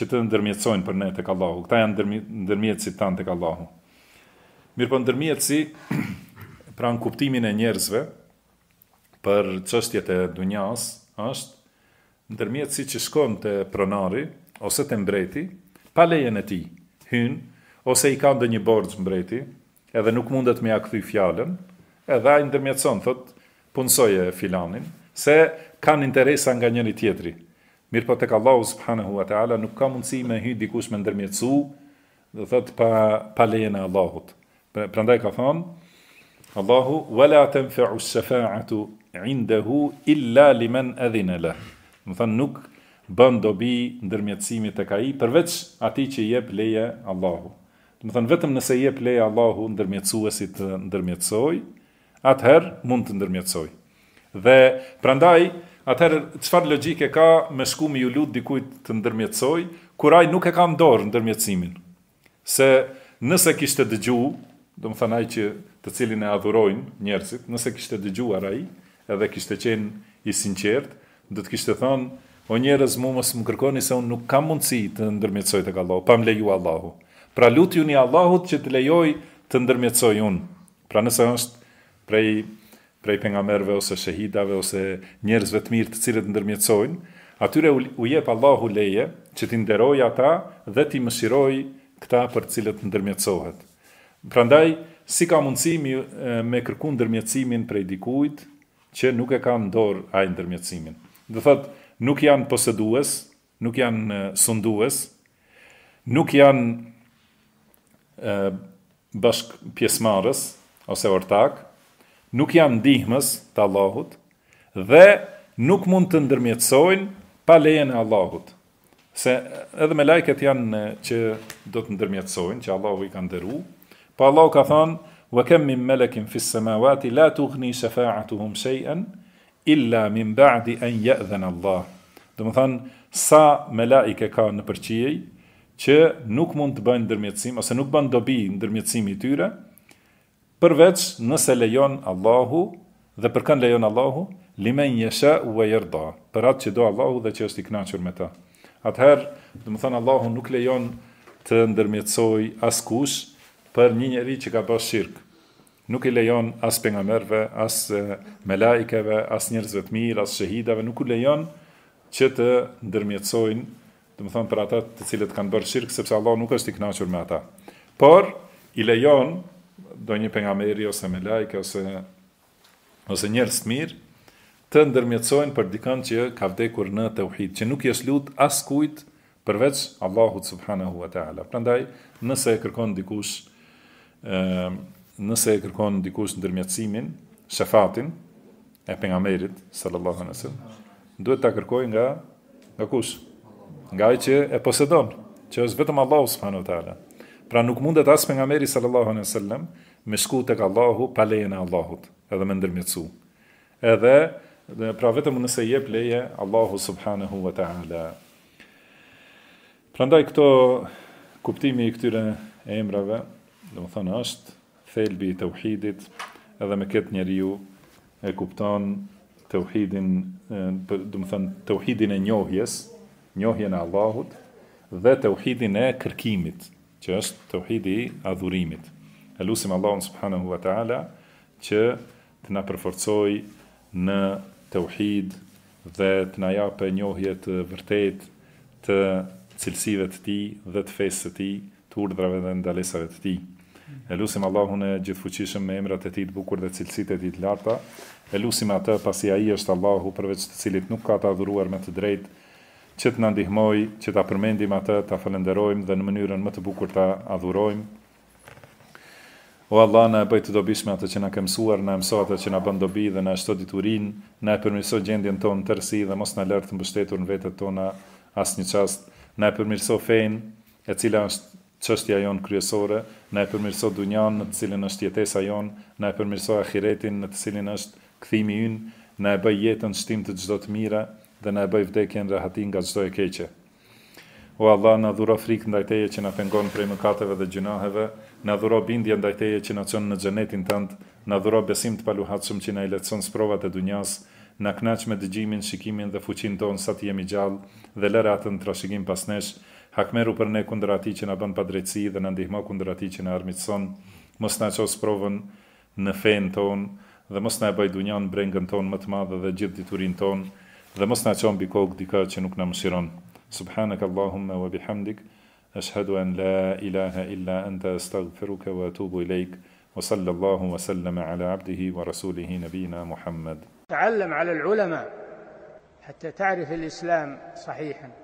që të ndërmjetësojnë për ne tek Allahu. Këta janë ndërmjetësit tan tek Allahu. Mirë për po, ndërmijet si, pra në kuptimin e njerëzve, për qështjet e dunjas, është, ndërmijet si që shkon të pronari, ose të mbreti, pa lejen e ti, hynë, ose i ka ndë një borgë mbreti, edhe nuk mundet me akthy fjallën, edhe a i ndërmjetëson, thot, punsoje filanin, se kanë interesa nga njëri tjetri. Mirë po të ka Allahu subhanahu wa ta'ala, nuk ka mundësi me hy dikush me ndërmjetësu, dhe thot, pa, pa lejen e Allahutë. Pra, prandaj ka thon Allahu wala tanfa'u as-safa'atu 'indahu illa liman adhina lah. Do thon nuk bën dobi ndërmjetësimi tek ai përveç atij që jep leje Allahu. Do thon vetëm nëse jep leje Allahu ndërmjetësuesit të ndërmjetësoj, atëherë mund të ndërmjetësoj. Dhe prandaj Atëherë, qëfar logike ka me shku mi ju lutë dikujt të ndërmjetësoj, kuraj nuk e ka ndorë ndërmjetësimin. Se nëse kishtë të dëgju, do më thënaj që të cilin e adhurojnë njërësit, nëse kishte dëgjuar a i, edhe kishte qenë i sinqert, do të kishte thënë, o njërës mu mësë më kërkoni se unë nuk kam mundësi të ndërmjetësoj të ka Allahu, pa më leju Allahu. Pra lutë ju një Allahut që të lejoj të ndërmjetësoj unë. Pra nëse është prej, prej pengamerve ose shehidave ose njërësve të mirë të cilët ndërmjetësojnë, atyre u, jep Allahu leje që t'i nderoj ata dhe t'i mëshiroj këta për cilët ndërmjetësohet. Prandaj, si ka mundësi me kërku ndërmjetësimin prej dikujt që nuk e ka në dorë a ndërmjetësimin. Dhe thëtë, nuk janë posedues, nuk janë sundues, nuk janë bashkë pjesmarës, ose ortak, nuk janë ndihmës të Allahut, dhe nuk mund të ndërmjetësojnë pa lejen e Allahut. Se edhe me lajket janë që do të ndërmjetësojnë, që Allahut i ka dëru, Pa po Allahu ka thonë, wa kam min malakin fi s-samawati la tughni shafa'atuhum shay'an illa min ba'di an ya'dhana Allah. Do sa malaikë ka në përqiej që nuk mund të bëjnë ndërmjetësim ose nuk bën dobi ndërmjetësimi i tyre përveç nëse lejon Allahu dhe për lejon Allahu limen yasha wa yarda. Për atë që do Allahu dhe që është i kënaqur me ta. Atëherë, do të Allahu nuk lejon të ndërmjetësoj askush, për një njeri që ka bërë shirkë. Nuk i lejon as pengamerve, as melaikeve, as njerëzve të mirë, as shëhidave, nuk u lejon që të ndërmjetsojnë, të më thonë për ata të cilët kanë bërë shirkë, sepse Allah nuk është i knaqër me ata. Por, i lejon do një pengameri, ose melaike, ose, ose njerëz të mirë, të ndërmjetsojnë për dikën që ka vdekur në të uhit, që nuk jeshtë lutë as kujtë përveç Allahut subhanahu wa ta'ala. Prandaj, nëse e kërkon dikush, Ehm, nëse e kërkon dikush ndërmjetësimin, shefatin e pejgamberit sallallahu alaihi wasallam, duhet ta kërkojë nga nga kush? Nga ai që e posedom, që është vetëm Allahu subhanahu wa taala. Pra nuk mundet as pejgamberi sallallahu alaihi wasallam me skuq tek Allahu pa lejen e Allahut, edhe me ndërmjetësu. Edhe dhe pra vetëm nëse jep leje Allahu subhanahu wa taala. Prandaj këto kuptimi i këtyre emrave dhe më thënë është thelbi të uhidit, edhe me këtë njeri ju e kupton të uhidin, dhe më thënë të uhidin e njohjes, njohjen e Allahut, dhe të uhidin e kërkimit, që është të uhidi adhurimit. E lusim Allahun subhanahu wa ta'ala që të na përforcoj në të uhid dhe të na jape njohjet vërtet të cilsive të ti dhe të fesë të ti, të urdrave dhe ndalesave të ti. Elusim Allahun e gjithfuqishëm me emrat e tij të bukur dhe cilësitë e tij të larta. Elusim atë pasi ai është Allahu përveç të cilit nuk ka të adhuruar me të drejtë, që të na ndihmojë që ta përmendim atë, ta falenderojmë dhe në mënyrën më të bukur ta adhurojmë. O Allah, na e bëj të dobishme atë që na ke mësuar, na mëso atë që na bën dobi dhe na shto diturin, na e përmirëso gjendjen tonë të tërësi dhe mos na lër të mbështetur në veten tona asnjë çast, na e përmirëso fein e cila është çështja jon kryesore, na e përmirëso dunjan në të cilën është jetesa jon, na e përmirëso ahiretin në të cilin është kthimi ynë, na e bëj jetën shtim të çdo të mirë dhe na e bëj vdekjen rahatin nga çdo e keqe. O Allah, na dhuro frikë ndaj Teje që na pengon prej mëkateve dhe gjunaheve, na dhuro bindje ndaj Teje që na çon në xhenetin tënd, na dhuro besim të paluhatshëm që na i lecon provat e dunjas, na kënaq me dëgjimin, shikimin dhe fuqinë tonë sa të jemi gjallë dhe lëre atë në trashëgim pas nesh hakmeru për ne kundra ati që në bënë pa drejtësi dhe në ndihma kundra ati që në armitëson, mos në qosë provën në fenë tonë dhe mos në e bajdu brengën tonë më të madhe dhe gjithë diturin tonë dhe mos në qonë bikok dika që nuk në mëshiron. Subhanak Allahumme wa bihamdik, është an la ilaha illa anta astaghfiruka wa atubu i wa sallallahu wa sallama ala abdihi wa rasulihi nabina Muhammad. Ta'allam ala l'ulama, hëtë ta'rifi l'islam sahihën.